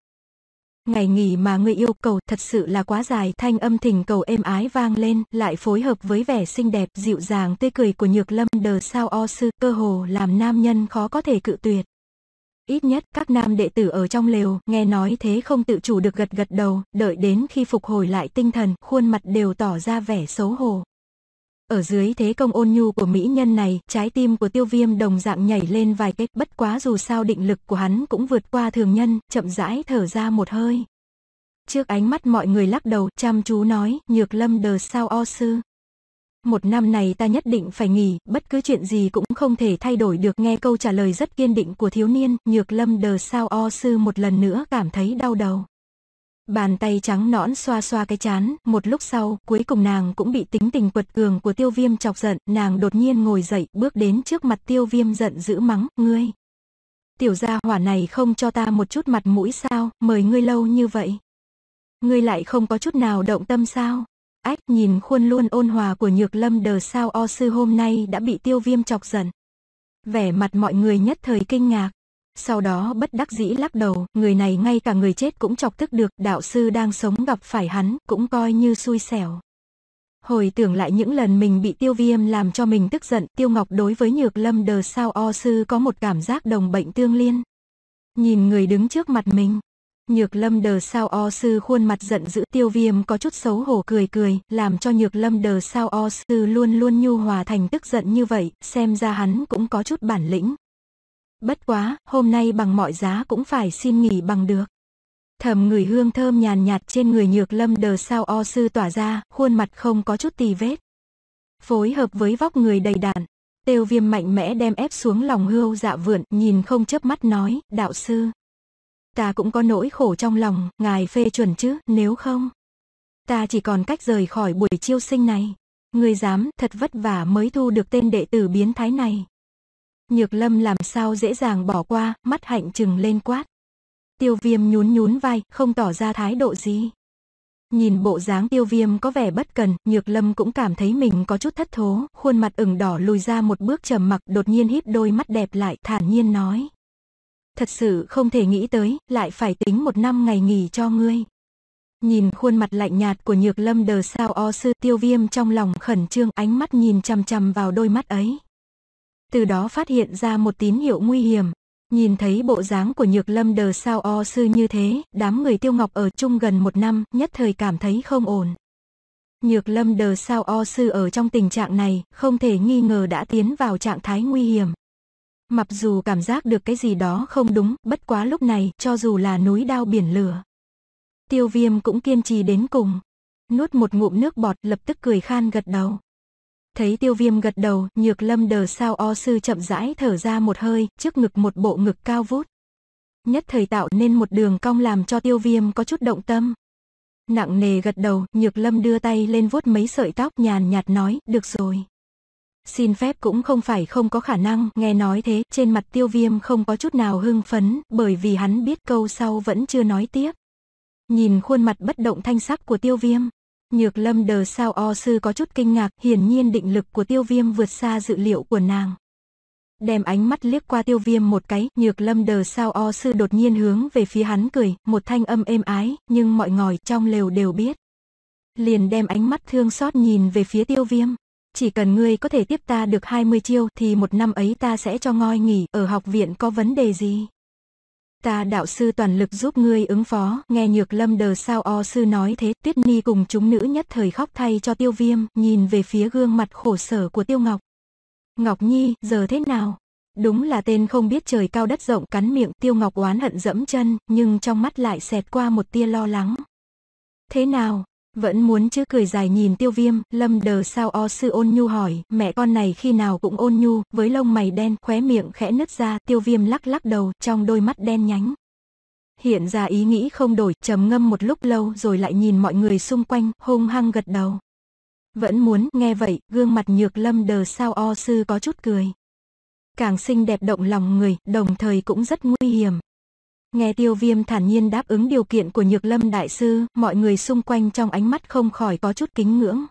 Ngày nghỉ mà người yêu cầu thật sự là quá dài, thanh âm thỉnh cầu êm ái vang lên, lại phối hợp với vẻ xinh đẹp, dịu dàng tươi cười của Nhược Lâm đờ sao o sư, cơ hồ làm nam nhân khó có thể cự tuyệt. Ít nhất các nam đệ tử ở trong lều, nghe nói thế không tự chủ được gật gật đầu, đợi đến khi phục hồi lại tinh thần, khuôn mặt đều tỏ ra vẻ xấu hổ. Ở dưới thế công ôn nhu của mỹ nhân này, trái tim của tiêu viêm đồng dạng nhảy lên vài cách bất quá dù sao định lực của hắn cũng vượt qua thường nhân, chậm rãi thở ra một hơi. Trước ánh mắt mọi người lắc đầu, chăm chú nói, nhược lâm đờ sao o sư. Một năm này ta nhất định phải nghỉ, bất cứ chuyện gì cũng không thể thay đổi được nghe câu trả lời rất kiên định của thiếu niên, nhược lâm đờ sao o sư một lần nữa cảm thấy đau đầu. Bàn tay trắng nõn xoa xoa cái chán, một lúc sau, cuối cùng nàng cũng bị tính tình quật cường của tiêu viêm chọc giận, nàng đột nhiên ngồi dậy, bước đến trước mặt tiêu viêm giận dữ mắng, ngươi. Tiểu gia hỏa này không cho ta một chút mặt mũi sao, mời ngươi lâu như vậy. Ngươi lại không có chút nào động tâm sao. Ách nhìn khuôn luôn ôn hòa của nhược lâm đờ sao o sư hôm nay đã bị tiêu viêm chọc giận. Vẻ mặt mọi người nhất thời kinh ngạc. Sau đó bất đắc dĩ lắc đầu, người này ngay cả người chết cũng chọc tức được, đạo sư đang sống gặp phải hắn, cũng coi như xui xẻo. Hồi tưởng lại những lần mình bị tiêu viêm làm cho mình tức giận, tiêu ngọc đối với nhược lâm đờ sao o sư có một cảm giác đồng bệnh tương liên. Nhìn người đứng trước mặt mình, nhược lâm đờ sao o sư khuôn mặt giận dữ tiêu viêm có chút xấu hổ cười cười, làm cho nhược lâm đờ sao o sư luôn luôn nhu hòa thành tức giận như vậy, xem ra hắn cũng có chút bản lĩnh. Bất quá, hôm nay bằng mọi giá cũng phải xin nghỉ bằng được. Thầm người hương thơm nhàn nhạt trên người nhược lâm đờ sao o sư tỏa ra, khuôn mặt không có chút tì vết. Phối hợp với vóc người đầy đạn, tiêu viêm mạnh mẽ đem ép xuống lòng hưu dạ vượn, nhìn không chớp mắt nói, đạo sư. Ta cũng có nỗi khổ trong lòng, ngài phê chuẩn chứ, nếu không. Ta chỉ còn cách rời khỏi buổi chiêu sinh này. Người dám, thật vất vả mới thu được tên đệ tử biến thái này. Nhược lâm làm sao dễ dàng bỏ qua, mắt hạnh trừng lên quát. Tiêu viêm nhún nhún vai, không tỏ ra thái độ gì. Nhìn bộ dáng tiêu viêm có vẻ bất cần, nhược lâm cũng cảm thấy mình có chút thất thố, khuôn mặt ửng đỏ lùi ra một bước trầm mặc đột nhiên híp đôi mắt đẹp lại, thản nhiên nói. Thật sự không thể nghĩ tới, lại phải tính một năm ngày nghỉ cho ngươi. Nhìn khuôn mặt lạnh nhạt của nhược lâm đờ sao o sư tiêu viêm trong lòng khẩn trương ánh mắt nhìn chằm chằm vào đôi mắt ấy từ đó phát hiện ra một tín hiệu nguy hiểm. Nhìn thấy bộ dáng của Nhược Lâm đờ sao o sư như thế, đám người Tiêu Ngọc ở chung gần một năm, nhất thời cảm thấy không ổn. Nhược Lâm đờ sao o sư ở trong tình trạng này, không thể nghi ngờ đã tiến vào trạng thái nguy hiểm. Mặc dù cảm giác được cái gì đó không đúng, bất quá lúc này, cho dù là núi đao biển lửa. Tiêu viêm cũng kiên trì đến cùng. Nuốt một ngụm nước bọt lập tức cười khan gật đầu. Thấy tiêu viêm gật đầu, nhược lâm đờ sao o sư chậm rãi thở ra một hơi, trước ngực một bộ ngực cao vút. Nhất thời tạo nên một đường cong làm cho tiêu viêm có chút động tâm. Nặng nề gật đầu, nhược lâm đưa tay lên vuốt mấy sợi tóc nhàn nhạt nói, được rồi. Xin phép cũng không phải không có khả năng, nghe nói thế, trên mặt tiêu viêm không có chút nào hưng phấn, bởi vì hắn biết câu sau vẫn chưa nói tiếp. Nhìn khuôn mặt bất động thanh sắc của tiêu viêm, Nhược lâm đờ sao o sư có chút kinh ngạc, hiển nhiên định lực của tiêu viêm vượt xa dự liệu của nàng. Đem ánh mắt liếc qua tiêu viêm một cái, nhược lâm đờ sao o sư đột nhiên hướng về phía hắn cười, một thanh âm êm ái, nhưng mọi ngòi trong lều đều biết. Liền đem ánh mắt thương xót nhìn về phía tiêu viêm. Chỉ cần ngươi có thể tiếp ta được 20 chiêu thì một năm ấy ta sẽ cho ngoi nghỉ ở học viện có vấn đề gì ta đạo sư toàn lực giúp ngươi ứng phó. Nghe nhược lâm đờ sao o sư nói thế, tuyết ni cùng chúng nữ nhất thời khóc thay cho tiêu viêm, nhìn về phía gương mặt khổ sở của tiêu ngọc. Ngọc Nhi, giờ thế nào? Đúng là tên không biết trời cao đất rộng cắn miệng tiêu ngọc oán hận dẫm chân, nhưng trong mắt lại xẹt qua một tia lo lắng. Thế nào, vẫn muốn chứ cười dài nhìn tiêu viêm, lâm đờ sao o sư ôn nhu hỏi, mẹ con này khi nào cũng ôn nhu, với lông mày đen, khóe miệng khẽ nứt ra, tiêu viêm lắc lắc đầu, trong đôi mắt đen nhánh. Hiện ra ý nghĩ không đổi, trầm ngâm một lúc lâu rồi lại nhìn mọi người xung quanh, hung hăng gật đầu. Vẫn muốn, nghe vậy, gương mặt nhược lâm đờ sao o sư có chút cười. Càng xinh đẹp động lòng người, đồng thời cũng rất nguy hiểm. Nghe tiêu viêm thản nhiên đáp ứng điều kiện của nhược lâm đại sư, mọi người xung quanh trong ánh mắt không khỏi có chút kính ngưỡng.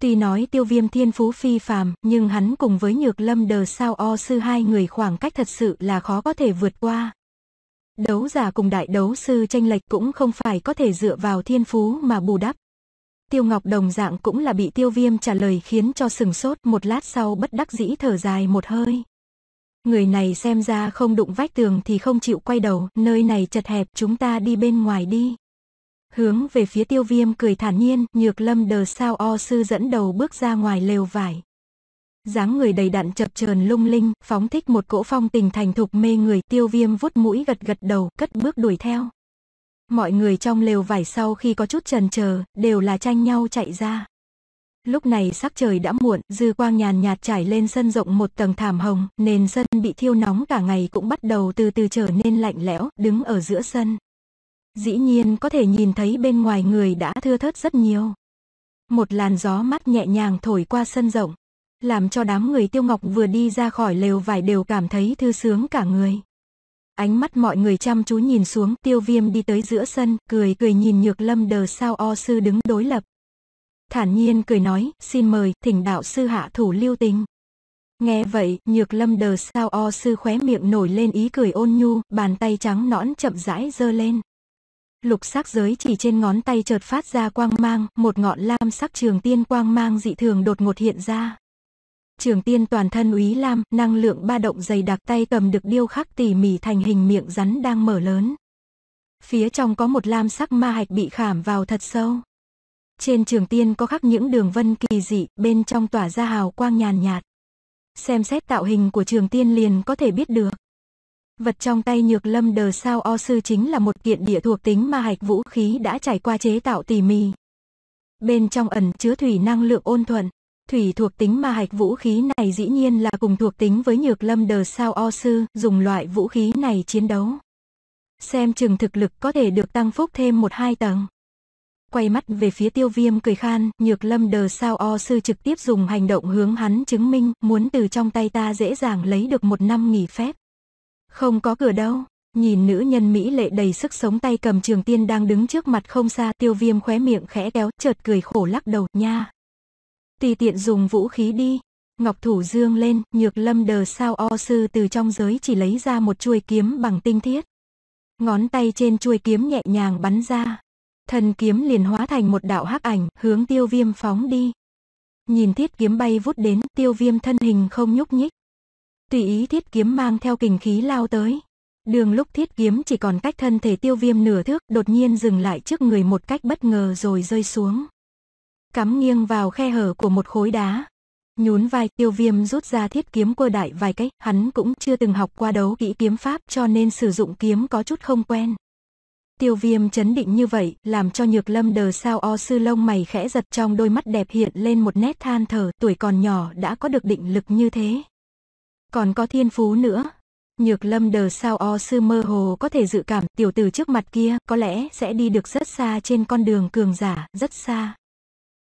Tuy nói tiêu viêm thiên phú phi phàm, nhưng hắn cùng với nhược lâm đờ sao o sư hai người khoảng cách thật sự là khó có thể vượt qua. Đấu giả cùng đại đấu sư tranh lệch cũng không phải có thể dựa vào thiên phú mà bù đắp. Tiêu Ngọc đồng dạng cũng là bị tiêu viêm trả lời khiến cho sừng sốt một lát sau bất đắc dĩ thở dài một hơi. Người này xem ra không đụng vách tường thì không chịu quay đầu, nơi này chật hẹp chúng ta đi bên ngoài đi. Hướng về phía tiêu viêm cười thản nhiên, nhược lâm đờ sao o sư dẫn đầu bước ra ngoài lều vải. dáng người đầy đặn chập chờn lung linh, phóng thích một cỗ phong tình thành thục mê người tiêu viêm vút mũi gật gật đầu, cất bước đuổi theo. Mọi người trong lều vải sau khi có chút trần chờ đều là tranh nhau chạy ra. Lúc này sắc trời đã muộn, dư quang nhàn nhạt trải lên sân rộng một tầng thảm hồng, nền sân bị thiêu nóng cả ngày cũng bắt đầu từ từ trở nên lạnh lẽo, đứng ở giữa sân. Dĩ nhiên có thể nhìn thấy bên ngoài người đã thưa thớt rất nhiều. Một làn gió mát nhẹ nhàng thổi qua sân rộng, làm cho đám người tiêu ngọc vừa đi ra khỏi lều vải đều cảm thấy thư sướng cả người. Ánh mắt mọi người chăm chú nhìn xuống, tiêu viêm đi tới giữa sân, cười cười nhìn nhược lâm đờ sao o sư đứng đối lập, thản nhiên cười nói, xin mời, thỉnh đạo sư hạ thủ lưu tình. Nghe vậy, nhược lâm đờ sao o sư khóe miệng nổi lên ý cười ôn nhu, bàn tay trắng nõn chậm rãi dơ lên. Lục sắc giới chỉ trên ngón tay chợt phát ra quang mang, một ngọn lam sắc trường tiên quang mang dị thường đột ngột hiện ra. Trường tiên toàn thân úy lam, năng lượng ba động dày đặc tay cầm được điêu khắc tỉ mỉ thành hình miệng rắn đang mở lớn. Phía trong có một lam sắc ma hạch bị khảm vào thật sâu. Trên trường tiên có khắc những đường vân kỳ dị, bên trong tỏa ra hào quang nhàn nhạt. Xem xét tạo hình của trường tiên liền có thể biết được. Vật trong tay nhược lâm đờ sao o sư chính là một kiện địa thuộc tính mà hạch vũ khí đã trải qua chế tạo tỉ mỉ. Bên trong ẩn chứa thủy năng lượng ôn thuận, thủy thuộc tính mà hạch vũ khí này dĩ nhiên là cùng thuộc tính với nhược lâm đờ sao o sư, dùng loại vũ khí này chiến đấu. Xem chừng thực lực có thể được tăng phúc thêm một hai tầng quay mắt về phía tiêu viêm cười khan, nhược lâm đờ sao o sư trực tiếp dùng hành động hướng hắn chứng minh, muốn từ trong tay ta dễ dàng lấy được một năm nghỉ phép. Không có cửa đâu, nhìn nữ nhân Mỹ lệ đầy sức sống tay cầm trường tiên đang đứng trước mặt không xa, tiêu viêm khóe miệng khẽ kéo, chợt cười khổ lắc đầu, nha. Tùy tiện dùng vũ khí đi. Ngọc thủ dương lên, nhược lâm đờ sao o sư từ trong giới chỉ lấy ra một chuôi kiếm bằng tinh thiết. Ngón tay trên chuôi kiếm nhẹ nhàng bắn ra, Thần kiếm liền hóa thành một đạo hắc ảnh, hướng tiêu viêm phóng đi. Nhìn thiết kiếm bay vút đến, tiêu viêm thân hình không nhúc nhích. Tùy ý thiết kiếm mang theo kình khí lao tới. Đường lúc thiết kiếm chỉ còn cách thân thể tiêu viêm nửa thước, đột nhiên dừng lại trước người một cách bất ngờ rồi rơi xuống. Cắm nghiêng vào khe hở của một khối đá. Nhún vai tiêu viêm rút ra thiết kiếm quơ đại vài cách, hắn cũng chưa từng học qua đấu kỹ kiếm pháp cho nên sử dụng kiếm có chút không quen. Tiêu viêm chấn định như vậy, làm cho nhược lâm đờ sao o sư lông mày khẽ giật trong đôi mắt đẹp hiện lên một nét than thở, tuổi còn nhỏ đã có được định lực như thế. Còn có thiên phú nữa. Nhược lâm đờ sao o sư mơ hồ có thể dự cảm tiểu tử trước mặt kia có lẽ sẽ đi được rất xa trên con đường cường giả, rất xa.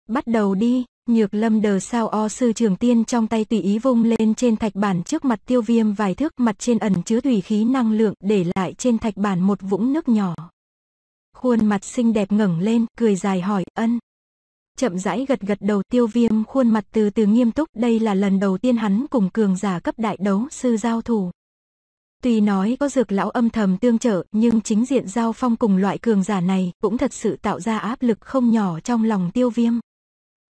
Bắt đầu đi, nhược lâm đờ sao o sư trường tiên trong tay tùy ý vung lên trên thạch bản trước mặt tiêu viêm vài thước mặt trên ẩn chứa thủy khí năng lượng để lại trên thạch bản một vũng nước nhỏ khuôn mặt xinh đẹp ngẩng lên, cười dài hỏi, ân. Chậm rãi gật gật đầu tiêu viêm khuôn mặt từ từ nghiêm túc, đây là lần đầu tiên hắn cùng cường giả cấp đại đấu sư giao thủ. Tuy nói có dược lão âm thầm tương trợ, nhưng chính diện giao phong cùng loại cường giả này cũng thật sự tạo ra áp lực không nhỏ trong lòng tiêu viêm.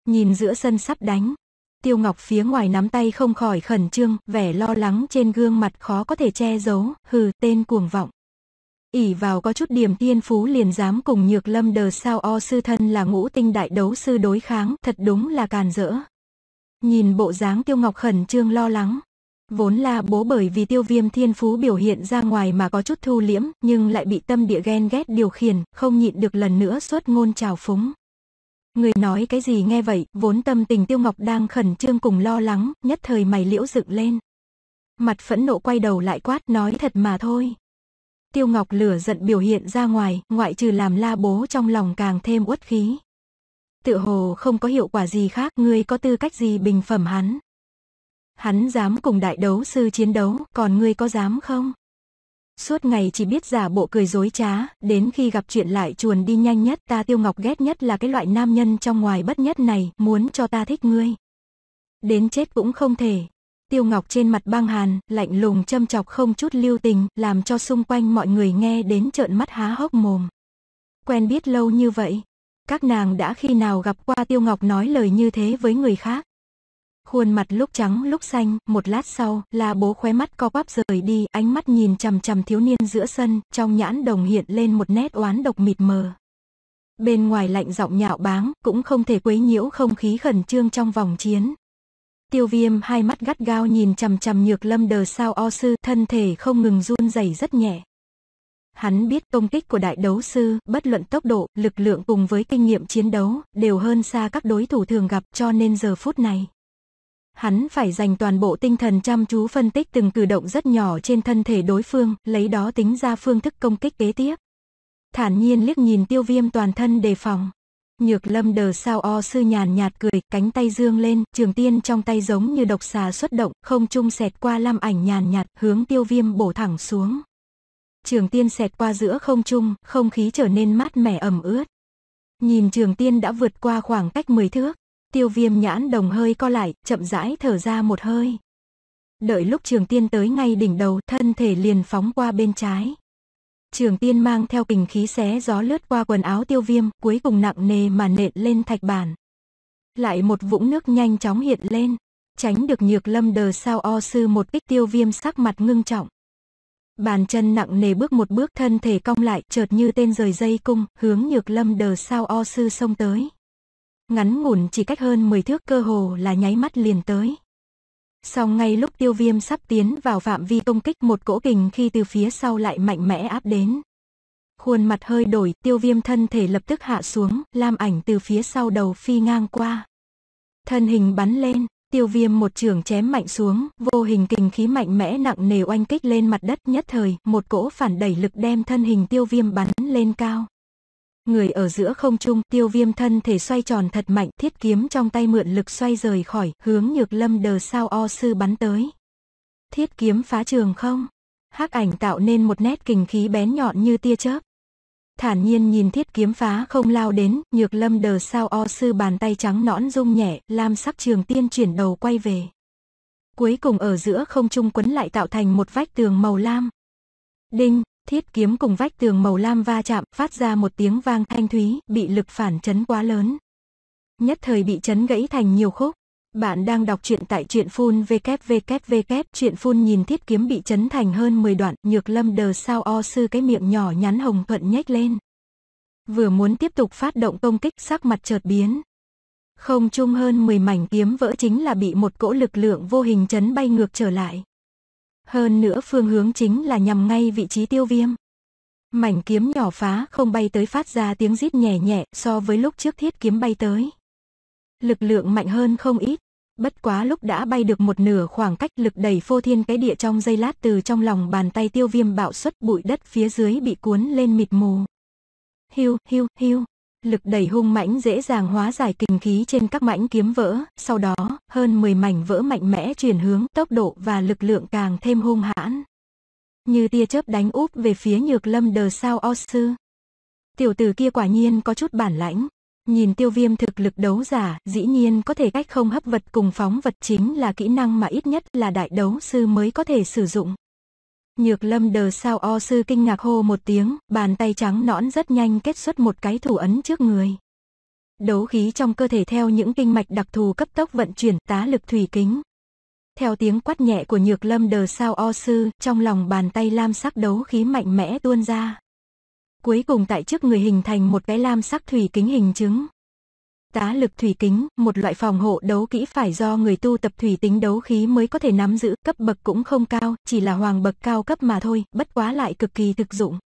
Nhìn giữa sân sắp đánh, tiêu ngọc phía ngoài nắm tay không khỏi khẩn trương, vẻ lo lắng trên gương mặt khó có thể che giấu, hừ, tên cuồng vọng ỉ vào có chút điểm thiên phú liền dám cùng nhược lâm đờ sao o sư thân là ngũ tinh đại đấu sư đối kháng, thật đúng là càn rỡ. Nhìn bộ dáng tiêu ngọc khẩn trương lo lắng. Vốn là bố bởi vì tiêu viêm thiên phú biểu hiện ra ngoài mà có chút thu liễm, nhưng lại bị tâm địa ghen ghét điều khiển, không nhịn được lần nữa xuất ngôn trào phúng. Người nói cái gì nghe vậy, vốn tâm tình tiêu ngọc đang khẩn trương cùng lo lắng, nhất thời mày liễu dựng lên. Mặt phẫn nộ quay đầu lại quát nói thật mà thôi, Tiêu Ngọc lửa giận biểu hiện ra ngoài, ngoại trừ làm la bố trong lòng càng thêm uất khí. Tự hồ không có hiệu quả gì khác, ngươi có tư cách gì bình phẩm hắn? Hắn dám cùng đại đấu sư chiến đấu, còn ngươi có dám không? Suốt ngày chỉ biết giả bộ cười dối trá, đến khi gặp chuyện lại chuồn đi nhanh nhất ta Tiêu Ngọc ghét nhất là cái loại nam nhân trong ngoài bất nhất này, muốn cho ta thích ngươi. Đến chết cũng không thể, Tiêu Ngọc trên mặt băng hàn, lạnh lùng châm chọc không chút lưu tình, làm cho xung quanh mọi người nghe đến trợn mắt há hốc mồm. Quen biết lâu như vậy, các nàng đã khi nào gặp qua Tiêu Ngọc nói lời như thế với người khác. Khuôn mặt lúc trắng lúc xanh, một lát sau, là bố khóe mắt co quắp rời đi, ánh mắt nhìn chằm chằm thiếu niên giữa sân, trong nhãn đồng hiện lên một nét oán độc mịt mờ. Bên ngoài lạnh giọng nhạo báng, cũng không thể quấy nhiễu không khí khẩn trương trong vòng chiến, Tiêu viêm hai mắt gắt gao nhìn chằm chằm nhược lâm đờ sao o sư thân thể không ngừng run rẩy rất nhẹ. Hắn biết công kích của đại đấu sư, bất luận tốc độ, lực lượng cùng với kinh nghiệm chiến đấu, đều hơn xa các đối thủ thường gặp cho nên giờ phút này. Hắn phải dành toàn bộ tinh thần chăm chú phân tích từng cử động rất nhỏ trên thân thể đối phương, lấy đó tính ra phương thức công kích kế tiếp. Thản nhiên liếc nhìn tiêu viêm toàn thân đề phòng. Nhược lâm đờ sao o sư nhàn nhạt cười, cánh tay dương lên, trường tiên trong tay giống như độc xà xuất động, không trung xẹt qua lam ảnh nhàn nhạt, hướng tiêu viêm bổ thẳng xuống. Trường tiên xẹt qua giữa không trung, không khí trở nên mát mẻ ẩm ướt. Nhìn trường tiên đã vượt qua khoảng cách 10 thước, tiêu viêm nhãn đồng hơi co lại, chậm rãi thở ra một hơi. Đợi lúc trường tiên tới ngay đỉnh đầu, thân thể liền phóng qua bên trái trường tiên mang theo kình khí xé gió lướt qua quần áo tiêu viêm, cuối cùng nặng nề mà nện lên thạch bản. Lại một vũng nước nhanh chóng hiện lên, tránh được nhược lâm đờ sao o sư một kích tiêu viêm sắc mặt ngưng trọng. Bàn chân nặng nề bước một bước thân thể cong lại chợt như tên rời dây cung, hướng nhược lâm đờ sao o sư xông tới. Ngắn ngủn chỉ cách hơn 10 thước cơ hồ là nháy mắt liền tới. Sau ngay lúc tiêu viêm sắp tiến vào phạm vi công kích một cỗ kình khi từ phía sau lại mạnh mẽ áp đến. Khuôn mặt hơi đổi, tiêu viêm thân thể lập tức hạ xuống, lam ảnh từ phía sau đầu phi ngang qua. Thân hình bắn lên, tiêu viêm một trường chém mạnh xuống, vô hình kình khí mạnh mẽ nặng nề oanh kích lên mặt đất nhất thời, một cỗ phản đẩy lực đem thân hình tiêu viêm bắn lên cao. Người ở giữa không trung, tiêu viêm thân thể xoay tròn thật mạnh, thiết kiếm trong tay mượn lực xoay rời khỏi, hướng nhược lâm đờ sao o sư bắn tới. Thiết kiếm phá trường không? hắc ảnh tạo nên một nét kình khí bén nhọn như tia chớp. Thản nhiên nhìn thiết kiếm phá không lao đến, nhược lâm đờ sao o sư bàn tay trắng nõn rung nhẹ, lam sắc trường tiên chuyển đầu quay về. Cuối cùng ở giữa không trung quấn lại tạo thành một vách tường màu lam. Đinh, thiết kiếm cùng vách tường màu lam va chạm, phát ra một tiếng vang thanh thúy, bị lực phản chấn quá lớn. Nhất thời bị chấn gãy thành nhiều khúc. Bạn đang đọc truyện tại truyện phun www truyện phun nhìn thiết kiếm bị chấn thành hơn 10 đoạn, nhược lâm đờ sao o sư cái miệng nhỏ nhắn hồng thuận nhếch lên. Vừa muốn tiếp tục phát động công kích sắc mặt chợt biến. Không chung hơn 10 mảnh kiếm vỡ chính là bị một cỗ lực lượng vô hình chấn bay ngược trở lại. Hơn nữa phương hướng chính là nhằm ngay vị trí tiêu viêm. Mảnh kiếm nhỏ phá không bay tới phát ra tiếng rít nhẹ nhẹ so với lúc trước thiết kiếm bay tới. Lực lượng mạnh hơn không ít, bất quá lúc đã bay được một nửa khoảng cách lực đẩy phô thiên cái địa trong giây lát từ trong lòng bàn tay tiêu viêm bạo xuất bụi đất phía dưới bị cuốn lên mịt mù. Hiu, hiu, hiu lực đẩy hung mãnh dễ dàng hóa giải kình khí trên các mãnh kiếm vỡ, sau đó, hơn 10 mảnh vỡ mạnh mẽ chuyển hướng, tốc độ và lực lượng càng thêm hung hãn. Như tia chớp đánh úp về phía Nhược Lâm đờ sao o sư. Tiểu tử kia quả nhiên có chút bản lãnh, nhìn tiêu viêm thực lực đấu giả, dĩ nhiên có thể cách không hấp vật cùng phóng vật chính là kỹ năng mà ít nhất là đại đấu sư mới có thể sử dụng. Nhược lâm đờ sao o sư kinh ngạc hô một tiếng, bàn tay trắng nõn rất nhanh kết xuất một cái thủ ấn trước người. Đấu khí trong cơ thể theo những kinh mạch đặc thù cấp tốc vận chuyển tá lực thủy kính. Theo tiếng quát nhẹ của nhược lâm đờ sao o sư, trong lòng bàn tay lam sắc đấu khí mạnh mẽ tuôn ra. Cuối cùng tại trước người hình thành một cái lam sắc thủy kính hình chứng, Tá lực thủy kính, một loại phòng hộ đấu kỹ phải do người tu tập thủy tính đấu khí mới có thể nắm giữ, cấp bậc cũng không cao, chỉ là hoàng bậc cao cấp mà thôi, bất quá lại cực kỳ thực dụng.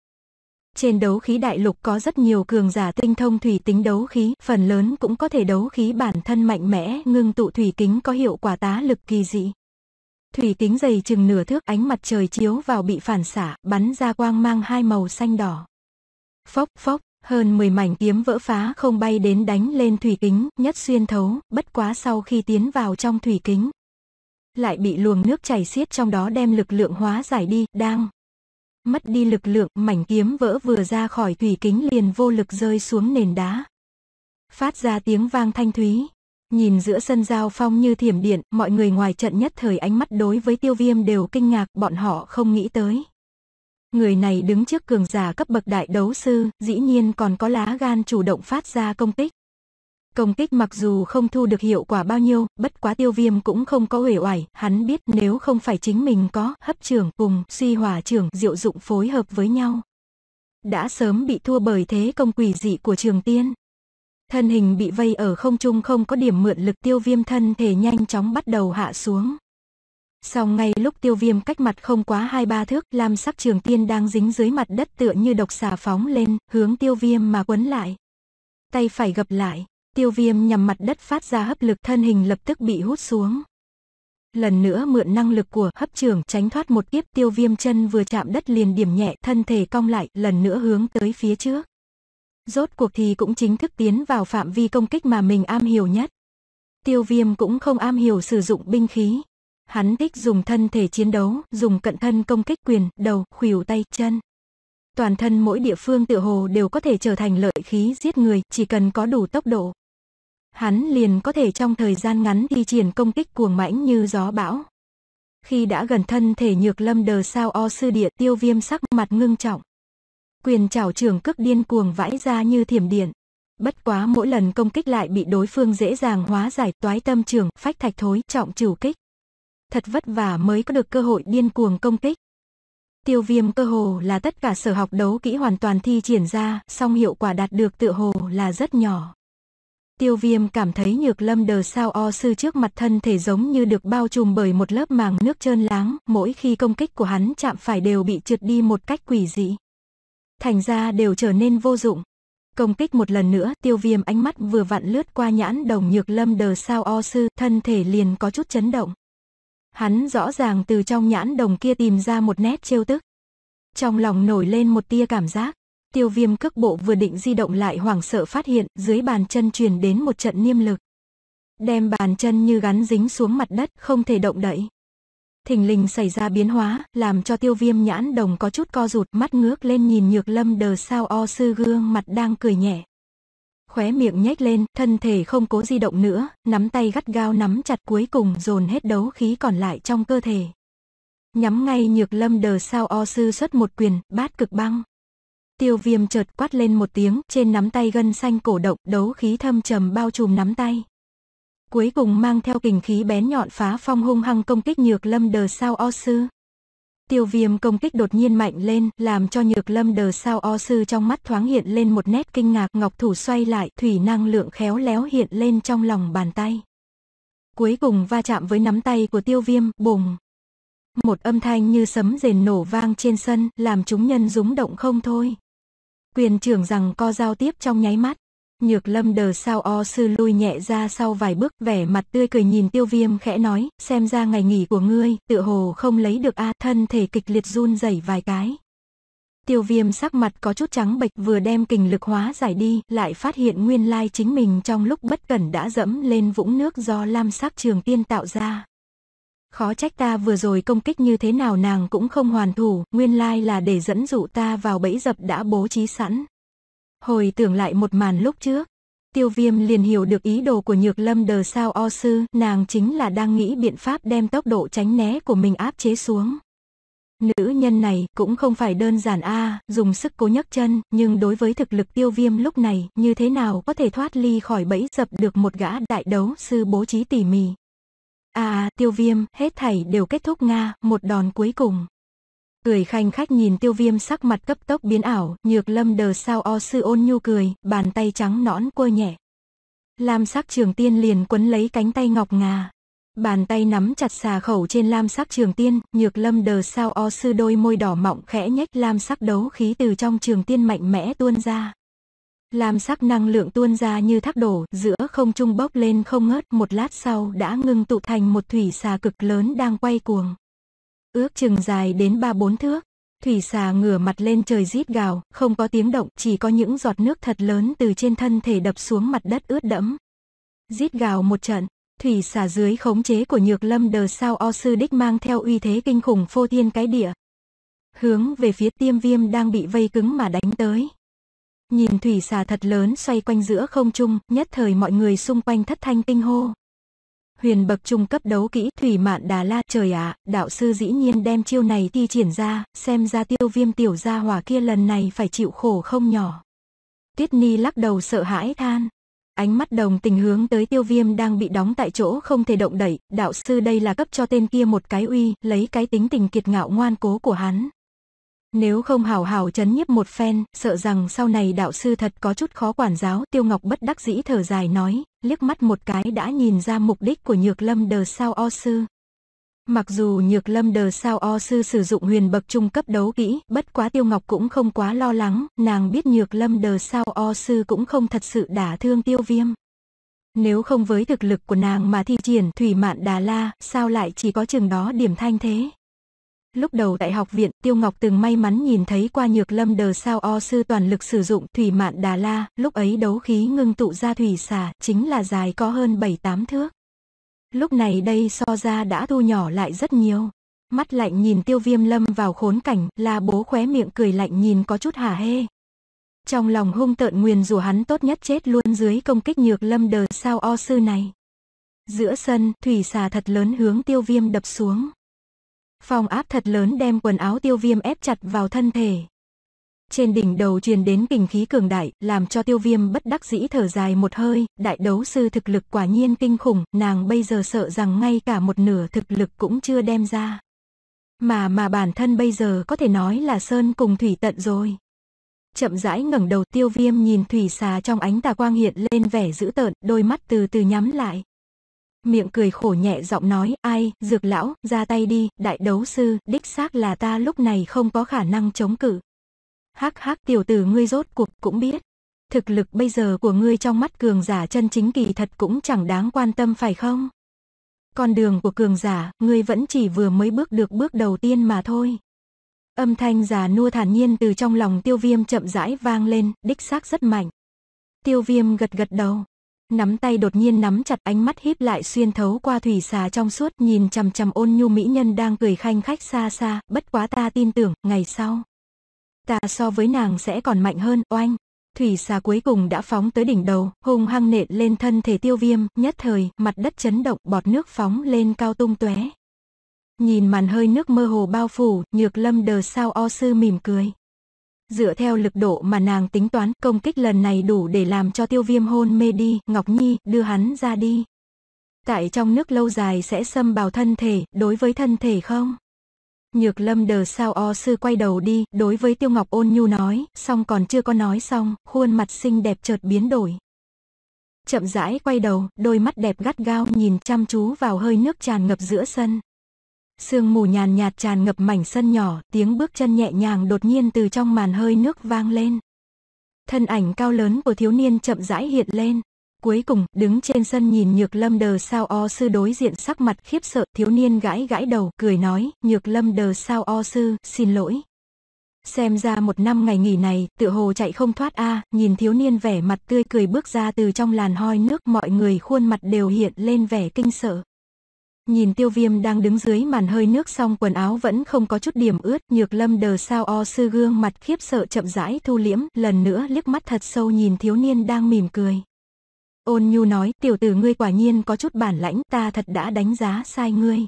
Trên đấu khí đại lục có rất nhiều cường giả tinh thông thủy tính đấu khí, phần lớn cũng có thể đấu khí bản thân mạnh mẽ, ngưng tụ thủy kính có hiệu quả tá lực kỳ dị. Thủy kính dày chừng nửa thước, ánh mặt trời chiếu vào bị phản xạ, bắn ra quang mang hai màu xanh đỏ. Phốc phốc, hơn 10 mảnh kiếm vỡ phá không bay đến đánh lên thủy kính, nhất xuyên thấu, bất quá sau khi tiến vào trong thủy kính. Lại bị luồng nước chảy xiết trong đó đem lực lượng hóa giải đi, đang mất đi lực lượng, mảnh kiếm vỡ vừa ra khỏi thủy kính liền vô lực rơi xuống nền đá. Phát ra tiếng vang thanh thúy, nhìn giữa sân giao phong như thiểm điện, mọi người ngoài trận nhất thời ánh mắt đối với tiêu viêm đều kinh ngạc, bọn họ không nghĩ tới người này đứng trước cường giả cấp bậc đại đấu sư, dĩ nhiên còn có lá gan chủ động phát ra công kích. Công kích mặc dù không thu được hiệu quả bao nhiêu, bất quá tiêu viêm cũng không có hề oải, hắn biết nếu không phải chính mình có, hấp trưởng cùng suy hỏa trưởng diệu dụng phối hợp với nhau. Đã sớm bị thua bởi thế công quỷ dị của trường tiên. Thân hình bị vây ở không trung không có điểm mượn lực tiêu viêm thân thể nhanh chóng bắt đầu hạ xuống. Sau ngay lúc tiêu viêm cách mặt không quá hai ba thước, lam sắc trường tiên đang dính dưới mặt đất tựa như độc xà phóng lên, hướng tiêu viêm mà quấn lại. Tay phải gập lại, tiêu viêm nhằm mặt đất phát ra hấp lực thân hình lập tức bị hút xuống. Lần nữa mượn năng lực của hấp trường tránh thoát một kiếp tiêu viêm chân vừa chạm đất liền điểm nhẹ thân thể cong lại lần nữa hướng tới phía trước. Rốt cuộc thì cũng chính thức tiến vào phạm vi công kích mà mình am hiểu nhất. Tiêu viêm cũng không am hiểu sử dụng binh khí, Hắn thích dùng thân thể chiến đấu, dùng cận thân công kích quyền, đầu, khuỷu tay, chân. Toàn thân mỗi địa phương tự hồ đều có thể trở thành lợi khí giết người, chỉ cần có đủ tốc độ. Hắn liền có thể trong thời gian ngắn thi triển công kích cuồng mãnh như gió bão. Khi đã gần thân thể nhược lâm đờ sao o sư địa tiêu viêm sắc mặt ngưng trọng. Quyền chảo trường cước điên cuồng vãi ra như thiểm điện. Bất quá mỗi lần công kích lại bị đối phương dễ dàng hóa giải toái tâm trường, phách thạch thối, trọng trừ kích thật vất vả mới có được cơ hội điên cuồng công kích. Tiêu viêm cơ hồ là tất cả sở học đấu kỹ hoàn toàn thi triển ra, song hiệu quả đạt được tự hồ là rất nhỏ. Tiêu viêm cảm thấy nhược lâm đờ sao o sư trước mặt thân thể giống như được bao trùm bởi một lớp màng nước trơn láng, mỗi khi công kích của hắn chạm phải đều bị trượt đi một cách quỷ dị. Thành ra đều trở nên vô dụng. Công kích một lần nữa, tiêu viêm ánh mắt vừa vặn lướt qua nhãn đồng nhược lâm đờ sao o sư, thân thể liền có chút chấn động. Hắn rõ ràng từ trong nhãn đồng kia tìm ra một nét trêu tức. Trong lòng nổi lên một tia cảm giác, tiêu viêm cước bộ vừa định di động lại hoảng sợ phát hiện dưới bàn chân truyền đến một trận niêm lực. Đem bàn chân như gắn dính xuống mặt đất không thể động đậy. Thình lình xảy ra biến hóa, làm cho tiêu viêm nhãn đồng có chút co rụt mắt ngước lên nhìn nhược lâm đờ sao o sư gương mặt đang cười nhẹ khóe miệng nhếch lên, thân thể không cố di động nữa, nắm tay gắt gao nắm chặt cuối cùng dồn hết đấu khí còn lại trong cơ thể. Nhắm ngay nhược lâm đờ sao o sư xuất một quyền, bát cực băng. Tiêu viêm chợt quát lên một tiếng, trên nắm tay gân xanh cổ động, đấu khí thâm trầm bao trùm nắm tay. Cuối cùng mang theo kình khí bén nhọn phá phong hung hăng công kích nhược lâm đờ sao o sư tiêu viêm công kích đột nhiên mạnh lên, làm cho nhược lâm đờ sao o sư trong mắt thoáng hiện lên một nét kinh ngạc ngọc thủ xoay lại, thủy năng lượng khéo léo hiện lên trong lòng bàn tay. Cuối cùng va chạm với nắm tay của tiêu viêm, bùng. Một âm thanh như sấm rền nổ vang trên sân, làm chúng nhân rúng động không thôi. Quyền trưởng rằng co giao tiếp trong nháy mắt. Nhược lâm đờ sao o sư lui nhẹ ra sau vài bước vẻ mặt tươi cười nhìn tiêu viêm khẽ nói, xem ra ngày nghỉ của ngươi, tựa hồ không lấy được a thân thể kịch liệt run rẩy vài cái. Tiêu viêm sắc mặt có chút trắng bệch vừa đem kình lực hóa giải đi, lại phát hiện nguyên lai chính mình trong lúc bất cẩn đã dẫm lên vũng nước do lam sắc trường tiên tạo ra. Khó trách ta vừa rồi công kích như thế nào nàng cũng không hoàn thủ, nguyên lai là để dẫn dụ ta vào bẫy dập đã bố trí sẵn. Hồi tưởng lại một màn lúc trước, tiêu viêm liền hiểu được ý đồ của nhược lâm đờ sao o sư, nàng chính là đang nghĩ biện pháp đem tốc độ tránh né của mình áp chế xuống. Nữ nhân này cũng không phải đơn giản a dùng sức cố nhấc chân, nhưng đối với thực lực tiêu viêm lúc này, như thế nào có thể thoát ly khỏi bẫy dập được một gã đại đấu sư bố trí tỉ mỉ. À, tiêu viêm, hết thảy đều kết thúc Nga, một đòn cuối cùng. Cười khanh khách nhìn tiêu viêm sắc mặt cấp tốc biến ảo, nhược lâm đờ sao o sư ôn nhu cười, bàn tay trắng nõn quơ nhẹ. Lam sắc trường tiên liền quấn lấy cánh tay ngọc ngà. Bàn tay nắm chặt xà khẩu trên lam sắc trường tiên, nhược lâm đờ sao o sư đôi môi đỏ mọng khẽ nhếch lam sắc đấu khí từ trong trường tiên mạnh mẽ tuôn ra. Lam sắc năng lượng tuôn ra như thác đổ, giữa không trung bốc lên không ngớt, một lát sau đã ngưng tụ thành một thủy xà cực lớn đang quay cuồng ước chừng dài đến ba bốn thước. Thủy xà ngửa mặt lên trời rít gào, không có tiếng động, chỉ có những giọt nước thật lớn từ trên thân thể đập xuống mặt đất ướt đẫm. Rít gào một trận, thủy xà dưới khống chế của nhược lâm đờ sao o sư đích mang theo uy thế kinh khủng phô thiên cái địa. Hướng về phía tiêm viêm đang bị vây cứng mà đánh tới. Nhìn thủy xà thật lớn xoay quanh giữa không trung, nhất thời mọi người xung quanh thất thanh kinh hô huyền bậc trung cấp đấu kỹ thủy mạn đà la trời ạ đạo sư dĩ nhiên đem chiêu này thi triển ra xem ra tiêu viêm tiểu gia hỏa kia lần này phải chịu khổ không nhỏ tuyết ni lắc đầu sợ hãi than ánh mắt đồng tình hướng tới tiêu viêm đang bị đóng tại chỗ không thể động đẩy đạo sư đây là cấp cho tên kia một cái uy lấy cái tính tình kiệt ngạo ngoan cố của hắn nếu không hảo hảo chấn nhiếp một phen, sợ rằng sau này đạo sư thật có chút khó quản giáo. Tiêu Ngọc bất đắc dĩ thở dài nói, liếc mắt một cái đã nhìn ra mục đích của nhược lâm đờ sao o sư. Mặc dù nhược lâm đờ sao o sư sử dụng huyền bậc trung cấp đấu kỹ, bất quá Tiêu Ngọc cũng không quá lo lắng, nàng biết nhược lâm đờ sao o sư cũng không thật sự đả thương tiêu viêm. Nếu không với thực lực của nàng mà thi triển thủy mạn đà la, sao lại chỉ có chừng đó điểm thanh thế. Lúc đầu tại học viện, Tiêu Ngọc từng may mắn nhìn thấy qua nhược lâm đờ sao o sư toàn lực sử dụng thủy mạn đà la, lúc ấy đấu khí ngưng tụ ra thủy xà, chính là dài có hơn 7-8 thước. Lúc này đây so ra đã thu nhỏ lại rất nhiều. Mắt lạnh nhìn tiêu viêm lâm vào khốn cảnh, la bố khóe miệng cười lạnh nhìn có chút hả hê. Trong lòng hung tợn nguyền rủa hắn tốt nhất chết luôn dưới công kích nhược lâm đờ sao o sư này. Giữa sân, thủy xà thật lớn hướng tiêu viêm đập xuống. Phong áp thật lớn đem quần áo tiêu viêm ép chặt vào thân thể. Trên đỉnh đầu truyền đến kình khí cường đại, làm cho tiêu viêm bất đắc dĩ thở dài một hơi, đại đấu sư thực lực quả nhiên kinh khủng, nàng bây giờ sợ rằng ngay cả một nửa thực lực cũng chưa đem ra. Mà mà bản thân bây giờ có thể nói là sơn cùng thủy tận rồi. Chậm rãi ngẩng đầu tiêu viêm nhìn thủy xà trong ánh tà quang hiện lên vẻ dữ tợn, đôi mắt từ từ nhắm lại miệng cười khổ nhẹ giọng nói, ai, dược lão, ra tay đi, đại đấu sư, đích xác là ta lúc này không có khả năng chống cự. Hắc hắc tiểu tử ngươi rốt cuộc cũng biết. Thực lực bây giờ của ngươi trong mắt cường giả chân chính kỳ thật cũng chẳng đáng quan tâm phải không? Con đường của cường giả, ngươi vẫn chỉ vừa mới bước được bước đầu tiên mà thôi. Âm thanh già nua thản nhiên từ trong lòng tiêu viêm chậm rãi vang lên, đích xác rất mạnh. Tiêu viêm gật gật đầu nắm tay đột nhiên nắm chặt ánh mắt híp lại xuyên thấu qua thủy xà trong suốt nhìn chằm chằm ôn nhu mỹ nhân đang cười khanh khách xa xa, bất quá ta tin tưởng, ngày sau. Ta so với nàng sẽ còn mạnh hơn, oanh. Thủy xà cuối cùng đã phóng tới đỉnh đầu, hung hăng nện lên thân thể tiêu viêm, nhất thời, mặt đất chấn động bọt nước phóng lên cao tung tóe Nhìn màn hơi nước mơ hồ bao phủ, nhược lâm đờ sao o sư mỉm cười. Dựa theo lực độ mà nàng tính toán, công kích lần này đủ để làm cho tiêu viêm hôn mê đi, Ngọc Nhi, đưa hắn ra đi. Tại trong nước lâu dài sẽ xâm bào thân thể, đối với thân thể không? Nhược lâm đờ sao o sư quay đầu đi, đối với tiêu ngọc ôn nhu nói, xong còn chưa có nói xong, khuôn mặt xinh đẹp chợt biến đổi. Chậm rãi quay đầu, đôi mắt đẹp gắt gao nhìn chăm chú vào hơi nước tràn ngập giữa sân. Sương mù nhàn nhạt tràn ngập mảnh sân nhỏ, tiếng bước chân nhẹ nhàng đột nhiên từ trong màn hơi nước vang lên. Thân ảnh cao lớn của thiếu niên chậm rãi hiện lên. Cuối cùng, đứng trên sân nhìn Nhược Lâm Đờ Sao O Sư đối diện sắc mặt khiếp sợ, thiếu niên gãi gãi đầu, cười nói, Nhược Lâm Đờ Sao O Sư, xin lỗi. Xem ra một năm ngày nghỉ này, tự hồ chạy không thoát a à, nhìn thiếu niên vẻ mặt tươi cười bước ra từ trong làn hoi nước mọi người khuôn mặt đều hiện lên vẻ kinh sợ. Nhìn tiêu viêm đang đứng dưới màn hơi nước xong quần áo vẫn không có chút điểm ướt nhược lâm đờ sao o sư gương mặt khiếp sợ chậm rãi thu liễm lần nữa liếc mắt thật sâu nhìn thiếu niên đang mỉm cười. Ôn nhu nói tiểu tử ngươi quả nhiên có chút bản lãnh ta thật đã đánh giá sai ngươi.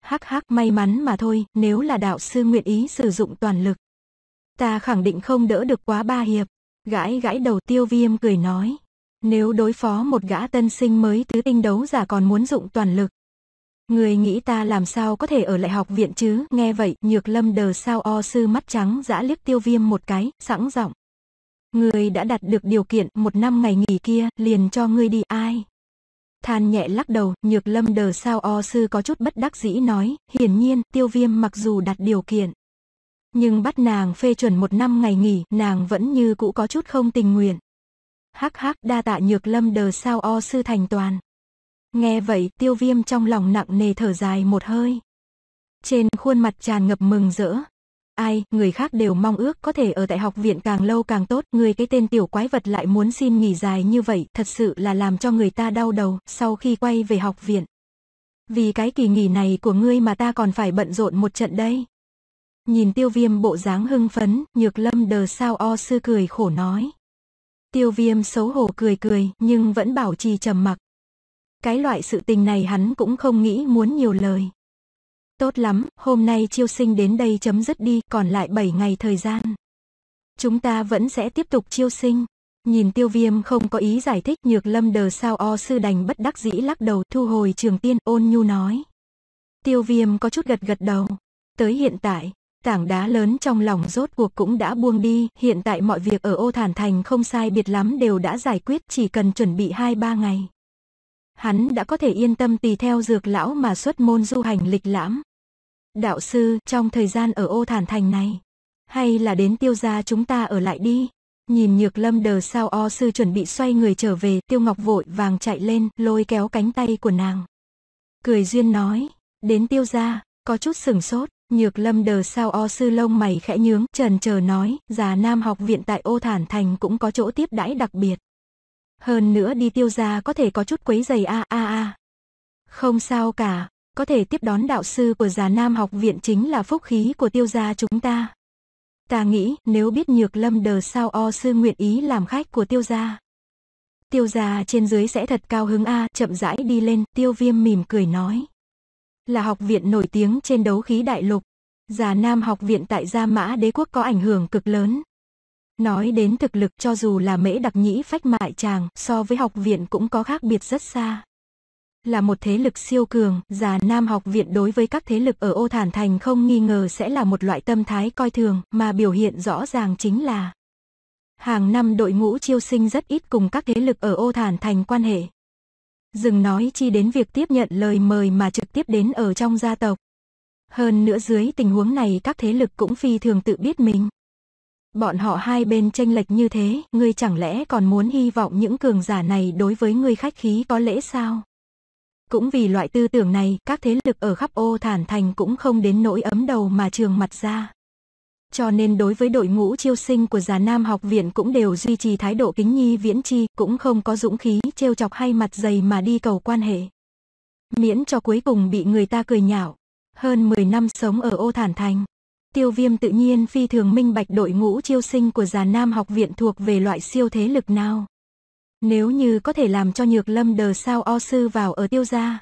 Hắc hắc may mắn mà thôi nếu là đạo sư nguyện ý sử dụng toàn lực. Ta khẳng định không đỡ được quá ba hiệp. Gãi gãi đầu tiêu viêm cười nói. Nếu đối phó một gã tân sinh mới tứ tinh đấu giả còn muốn dụng toàn lực, Người nghĩ ta làm sao có thể ở lại học viện chứ? Nghe vậy, nhược lâm đờ sao o sư mắt trắng giã liếc tiêu viêm một cái, sẵn giọng. Người đã đạt được điều kiện một năm ngày nghỉ kia, liền cho ngươi đi ai? Than nhẹ lắc đầu, nhược lâm đờ sao o sư có chút bất đắc dĩ nói, hiển nhiên, tiêu viêm mặc dù đạt điều kiện. Nhưng bắt nàng phê chuẩn một năm ngày nghỉ, nàng vẫn như cũ có chút không tình nguyện. Hắc hắc đa tạ nhược lâm đờ sao o sư thành toàn. Nghe vậy tiêu viêm trong lòng nặng nề thở dài một hơi. Trên khuôn mặt tràn ngập mừng rỡ. Ai, người khác đều mong ước có thể ở tại học viện càng lâu càng tốt. Người cái tên tiểu quái vật lại muốn xin nghỉ dài như vậy thật sự là làm cho người ta đau đầu sau khi quay về học viện. Vì cái kỳ nghỉ này của ngươi mà ta còn phải bận rộn một trận đây. Nhìn tiêu viêm bộ dáng hưng phấn, nhược lâm đờ sao o sư cười khổ nói. Tiêu viêm xấu hổ cười cười nhưng vẫn bảo trì trầm mặc. Cái loại sự tình này hắn cũng không nghĩ muốn nhiều lời. Tốt lắm, hôm nay chiêu sinh đến đây chấm dứt đi, còn lại 7 ngày thời gian. Chúng ta vẫn sẽ tiếp tục chiêu sinh. Nhìn tiêu viêm không có ý giải thích nhược lâm đờ sao o sư đành bất đắc dĩ lắc đầu thu hồi trường tiên ôn nhu nói. Tiêu viêm có chút gật gật đầu. Tới hiện tại, tảng đá lớn trong lòng rốt cuộc cũng đã buông đi. Hiện tại mọi việc ở ô thản thành không sai biệt lắm đều đã giải quyết chỉ cần chuẩn bị 2-3 ngày hắn đã có thể yên tâm tùy theo dược lão mà xuất môn du hành lịch lãm. Đạo sư, trong thời gian ở ô thản thành này, hay là đến tiêu gia chúng ta ở lại đi. Nhìn nhược lâm đờ sao o sư chuẩn bị xoay người trở về, tiêu ngọc vội vàng chạy lên, lôi kéo cánh tay của nàng. Cười duyên nói, đến tiêu gia, có chút sừng sốt, nhược lâm đờ sao o sư lông mày khẽ nhướng, trần chờ nói, già nam học viện tại ô thản thành cũng có chỗ tiếp đãi đặc biệt. Hơn nữa đi tiêu gia có thể có chút quấy giày a a a. Không sao cả, có thể tiếp đón đạo sư của già Nam học viện chính là phúc khí của tiêu gia chúng ta. Ta nghĩ nếu biết nhược lâm đờ sao o sư nguyện ý làm khách của tiêu gia. Tiêu gia trên dưới sẽ thật cao hứng A chậm rãi đi lên tiêu viêm mỉm cười nói. Là học viện nổi tiếng trên đấu khí đại lục. Già Nam học viện tại Gia Mã đế quốc có ảnh hưởng cực lớn. Nói đến thực lực cho dù là mễ đặc nhĩ phách mại chàng so với học viện cũng có khác biệt rất xa. Là một thế lực siêu cường, già nam học viện đối với các thế lực ở ô thản thành không nghi ngờ sẽ là một loại tâm thái coi thường mà biểu hiện rõ ràng chính là Hàng năm đội ngũ chiêu sinh rất ít cùng các thế lực ở ô thản thành quan hệ. Dừng nói chi đến việc tiếp nhận lời mời mà trực tiếp đến ở trong gia tộc. Hơn nữa dưới tình huống này các thế lực cũng phi thường tự biết mình. Bọn họ hai bên tranh lệch như thế, ngươi chẳng lẽ còn muốn hy vọng những cường giả này đối với ngươi khách khí có lễ sao? Cũng vì loại tư tưởng này, các thế lực ở khắp ô thản thành cũng không đến nỗi ấm đầu mà trường mặt ra. Cho nên đối với đội ngũ chiêu sinh của già nam học viện cũng đều duy trì thái độ kính nhi viễn chi, cũng không có dũng khí trêu chọc hay mặt dày mà đi cầu quan hệ. Miễn cho cuối cùng bị người ta cười nhạo. Hơn 10 năm sống ở ô thản thành, Tiêu viêm tự nhiên phi thường minh bạch đội ngũ chiêu sinh của già nam học viện thuộc về loại siêu thế lực nào. Nếu như có thể làm cho nhược lâm đờ sao o sư vào ở tiêu gia.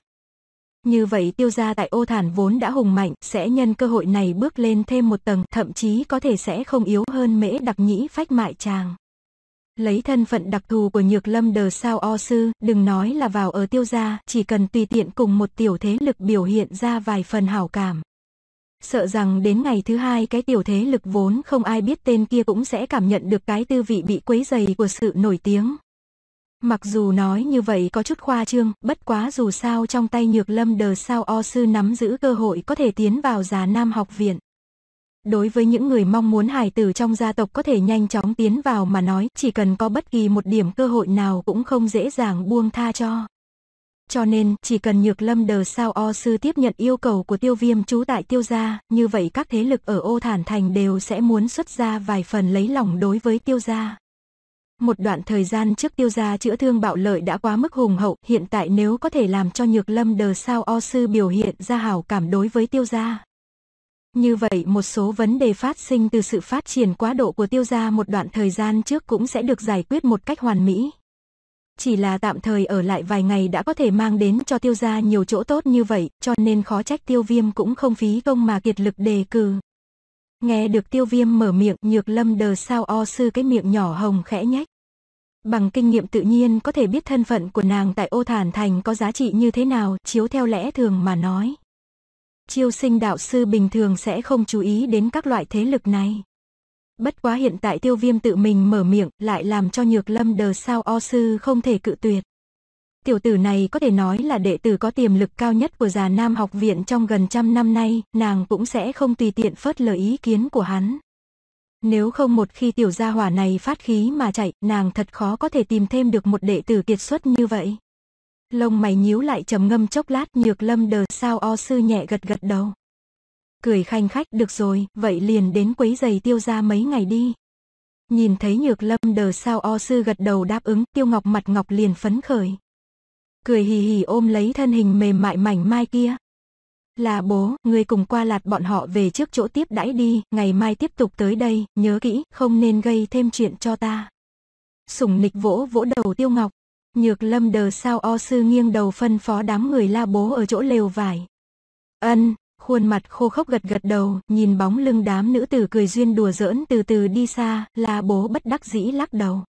Như vậy tiêu gia tại ô thản vốn đã hùng mạnh sẽ nhân cơ hội này bước lên thêm một tầng thậm chí có thể sẽ không yếu hơn mễ đặc nhĩ phách mại chàng. Lấy thân phận đặc thù của nhược lâm đờ sao o sư, đừng nói là vào ở tiêu gia, chỉ cần tùy tiện cùng một tiểu thế lực biểu hiện ra vài phần hảo cảm. Sợ rằng đến ngày thứ hai cái tiểu thế lực vốn không ai biết tên kia cũng sẽ cảm nhận được cái tư vị bị quấy dày của sự nổi tiếng. Mặc dù nói như vậy có chút khoa trương, bất quá dù sao trong tay nhược lâm đờ sao o sư nắm giữ cơ hội có thể tiến vào già nam học viện. Đối với những người mong muốn hài tử trong gia tộc có thể nhanh chóng tiến vào mà nói, chỉ cần có bất kỳ một điểm cơ hội nào cũng không dễ dàng buông tha cho. Cho nên, chỉ cần Nhược Lâm đờ sao o sư tiếp nhận yêu cầu của tiêu viêm trú tại tiêu gia, như vậy các thế lực ở ô thản thành đều sẽ muốn xuất ra vài phần lấy lòng đối với tiêu gia. Một đoạn thời gian trước tiêu gia chữa thương bạo lợi đã quá mức hùng hậu, hiện tại nếu có thể làm cho Nhược Lâm đờ sao o sư biểu hiện ra hào cảm đối với tiêu gia. Như vậy một số vấn đề phát sinh từ sự phát triển quá độ của tiêu gia một đoạn thời gian trước cũng sẽ được giải quyết một cách hoàn mỹ chỉ là tạm thời ở lại vài ngày đã có thể mang đến cho tiêu gia nhiều chỗ tốt như vậy, cho nên khó trách tiêu viêm cũng không phí công mà kiệt lực đề cử. Nghe được tiêu viêm mở miệng nhược lâm đờ sao o sư cái miệng nhỏ hồng khẽ nhách. Bằng kinh nghiệm tự nhiên có thể biết thân phận của nàng tại ô thản thành có giá trị như thế nào chiếu theo lẽ thường mà nói. Chiêu sinh đạo sư bình thường sẽ không chú ý đến các loại thế lực này. Bất quá hiện tại tiêu viêm tự mình mở miệng lại làm cho nhược lâm đờ sao o sư không thể cự tuyệt. Tiểu tử này có thể nói là đệ tử có tiềm lực cao nhất của già nam học viện trong gần trăm năm nay, nàng cũng sẽ không tùy tiện phớt lời ý kiến của hắn. Nếu không một khi tiểu gia hỏa này phát khí mà chạy, nàng thật khó có thể tìm thêm được một đệ tử kiệt xuất như vậy. Lông mày nhíu lại trầm ngâm chốc lát nhược lâm đờ sao o sư nhẹ gật gật đầu cười khanh khách được rồi, vậy liền đến quấy giày tiêu ra mấy ngày đi. Nhìn thấy nhược lâm đờ sao o sư gật đầu đáp ứng, tiêu ngọc mặt ngọc liền phấn khởi. Cười hì hì ôm lấy thân hình mềm mại mảnh mai kia. Là bố, người cùng qua lạt bọn họ về trước chỗ tiếp đãi đi, ngày mai tiếp tục tới đây, nhớ kỹ, không nên gây thêm chuyện cho ta. Sủng nịch vỗ vỗ đầu tiêu ngọc, nhược lâm đờ sao o sư nghiêng đầu phân phó đám người la bố ở chỗ lều vải. Ân, khuôn mặt khô khốc gật gật đầu, nhìn bóng lưng đám nữ tử cười duyên đùa giỡn từ từ đi xa, là bố bất đắc dĩ lắc đầu.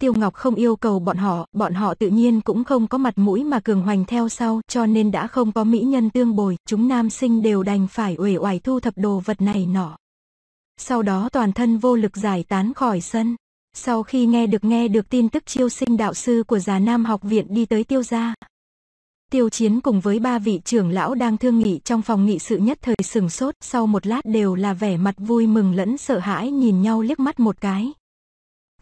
Tiêu Ngọc không yêu cầu bọn họ, bọn họ tự nhiên cũng không có mặt mũi mà cường hoành theo sau, cho nên đã không có mỹ nhân tương bồi, chúng nam sinh đều đành phải uể oải thu thập đồ vật này nọ. Sau đó toàn thân vô lực giải tán khỏi sân. Sau khi nghe được nghe được tin tức chiêu sinh đạo sư của già Nam học viện đi tới tiêu gia, Tiêu Chiến cùng với ba vị trưởng lão đang thương nghị trong phòng nghị sự nhất thời sừng sốt, sau một lát đều là vẻ mặt vui mừng lẫn sợ hãi nhìn nhau liếc mắt một cái.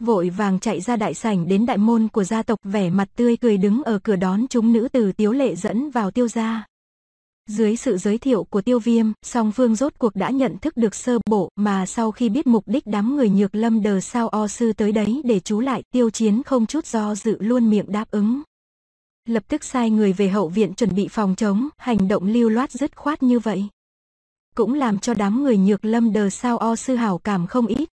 Vội vàng chạy ra đại sảnh đến đại môn của gia tộc vẻ mặt tươi cười đứng ở cửa đón chúng nữ từ Tiếu Lệ dẫn vào Tiêu gia. Dưới sự giới thiệu của Tiêu Viêm, song phương rốt cuộc đã nhận thức được sơ bộ mà sau khi biết mục đích đám người nhược lâm đờ sao o sư tới đấy để trú lại, Tiêu Chiến không chút do dự luôn miệng đáp ứng lập tức sai người về hậu viện chuẩn bị phòng chống, hành động lưu loát dứt khoát như vậy. Cũng làm cho đám người nhược lâm đờ sao o sư hảo cảm không ít.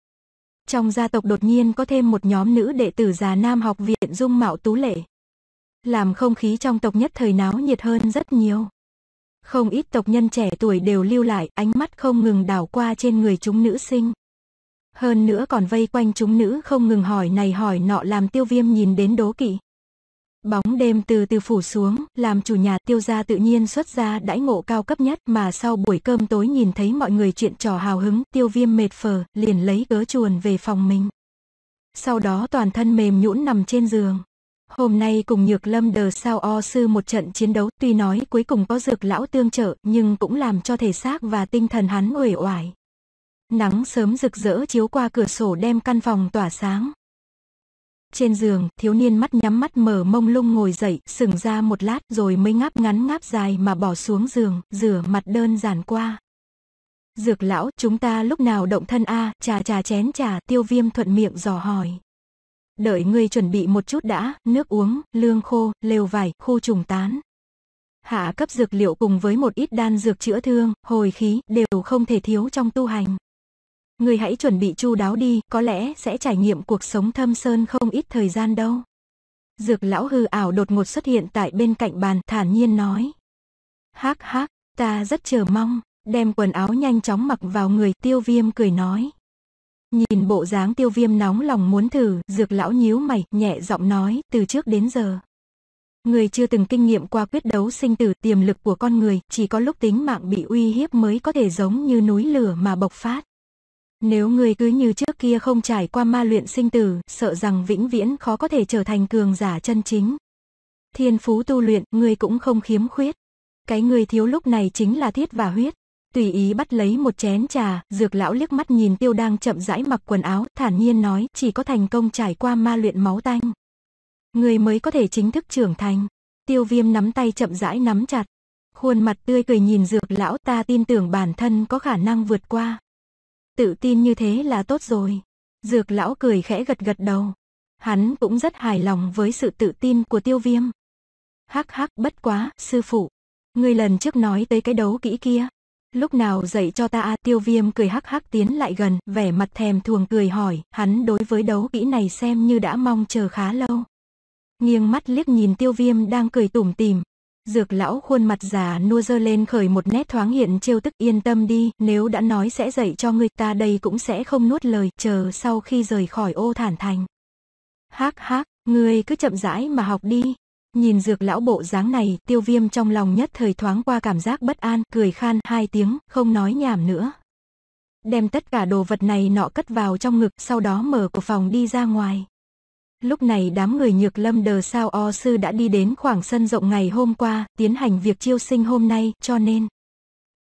Trong gia tộc đột nhiên có thêm một nhóm nữ đệ tử già nam học viện dung mạo tú lệ. Làm không khí trong tộc nhất thời náo nhiệt hơn rất nhiều. Không ít tộc nhân trẻ tuổi đều lưu lại ánh mắt không ngừng đảo qua trên người chúng nữ sinh. Hơn nữa còn vây quanh chúng nữ không ngừng hỏi này hỏi nọ làm tiêu viêm nhìn đến đố kỵ. Bóng đêm từ từ phủ xuống, làm chủ nhà tiêu gia tự nhiên xuất ra đãi ngộ cao cấp nhất mà sau buổi cơm tối nhìn thấy mọi người chuyện trò hào hứng, tiêu viêm mệt phờ, liền lấy cớ chuồn về phòng mình. Sau đó toàn thân mềm nhũn nằm trên giường. Hôm nay cùng Nhược Lâm đờ sao o sư một trận chiến đấu tuy nói cuối cùng có dược lão tương trợ nhưng cũng làm cho thể xác và tinh thần hắn uể oải. Nắng sớm rực rỡ chiếu qua cửa sổ đem căn phòng tỏa sáng, trên giường, thiếu niên mắt nhắm mắt mở mông lung ngồi dậy, sừng ra một lát rồi mới ngáp ngắn ngáp dài mà bỏ xuống giường, rửa mặt đơn giản qua. Dược lão, chúng ta lúc nào động thân a, à, trà trà chén trà, tiêu viêm thuận miệng dò hỏi. Đợi ngươi chuẩn bị một chút đã, nước uống, lương khô, lều vải, khu trùng tán. Hạ cấp dược liệu cùng với một ít đan dược chữa thương, hồi khí đều không thể thiếu trong tu hành. Người hãy chuẩn bị chu đáo đi, có lẽ sẽ trải nghiệm cuộc sống thâm sơn không ít thời gian đâu. Dược lão hư ảo đột ngột xuất hiện tại bên cạnh bàn thản nhiên nói. Hắc hắc, ta rất chờ mong, đem quần áo nhanh chóng mặc vào người tiêu viêm cười nói. Nhìn bộ dáng tiêu viêm nóng lòng muốn thử, dược lão nhíu mày, nhẹ giọng nói, từ trước đến giờ. Người chưa từng kinh nghiệm qua quyết đấu sinh tử tiềm lực của con người, chỉ có lúc tính mạng bị uy hiếp mới có thể giống như núi lửa mà bộc phát. Nếu người cứ như trước kia không trải qua ma luyện sinh tử, sợ rằng vĩnh viễn khó có thể trở thành cường giả chân chính. Thiên phú tu luyện, người cũng không khiếm khuyết. Cái người thiếu lúc này chính là thiết và huyết. Tùy ý bắt lấy một chén trà, dược lão liếc mắt nhìn tiêu đang chậm rãi mặc quần áo, thản nhiên nói, chỉ có thành công trải qua ma luyện máu tanh. Người mới có thể chính thức trưởng thành. Tiêu viêm nắm tay chậm rãi nắm chặt. Khuôn mặt tươi cười nhìn dược lão ta tin tưởng bản thân có khả năng vượt qua. Tự tin như thế là tốt rồi. Dược lão cười khẽ gật gật đầu. Hắn cũng rất hài lòng với sự tự tin của tiêu viêm. Hắc hắc bất quá, sư phụ. Ngươi lần trước nói tới cái đấu kỹ kia. Lúc nào dạy cho ta à, tiêu viêm cười hắc hắc tiến lại gần, vẻ mặt thèm thuồng cười hỏi, hắn đối với đấu kỹ này xem như đã mong chờ khá lâu. Nghiêng mắt liếc nhìn tiêu viêm đang cười tủm tỉm Dược lão khuôn mặt già nua dơ lên khởi một nét thoáng hiện trêu tức yên tâm đi, nếu đã nói sẽ dạy cho người ta đây cũng sẽ không nuốt lời, chờ sau khi rời khỏi ô thản thành. hắc hắc người cứ chậm rãi mà học đi. Nhìn dược lão bộ dáng này, tiêu viêm trong lòng nhất thời thoáng qua cảm giác bất an, cười khan hai tiếng, không nói nhảm nữa. Đem tất cả đồ vật này nọ cất vào trong ngực, sau đó mở cửa phòng đi ra ngoài. Lúc này đám người nhược lâm đờ sao o sư đã đi đến khoảng sân rộng ngày hôm qua, tiến hành việc chiêu sinh hôm nay, cho nên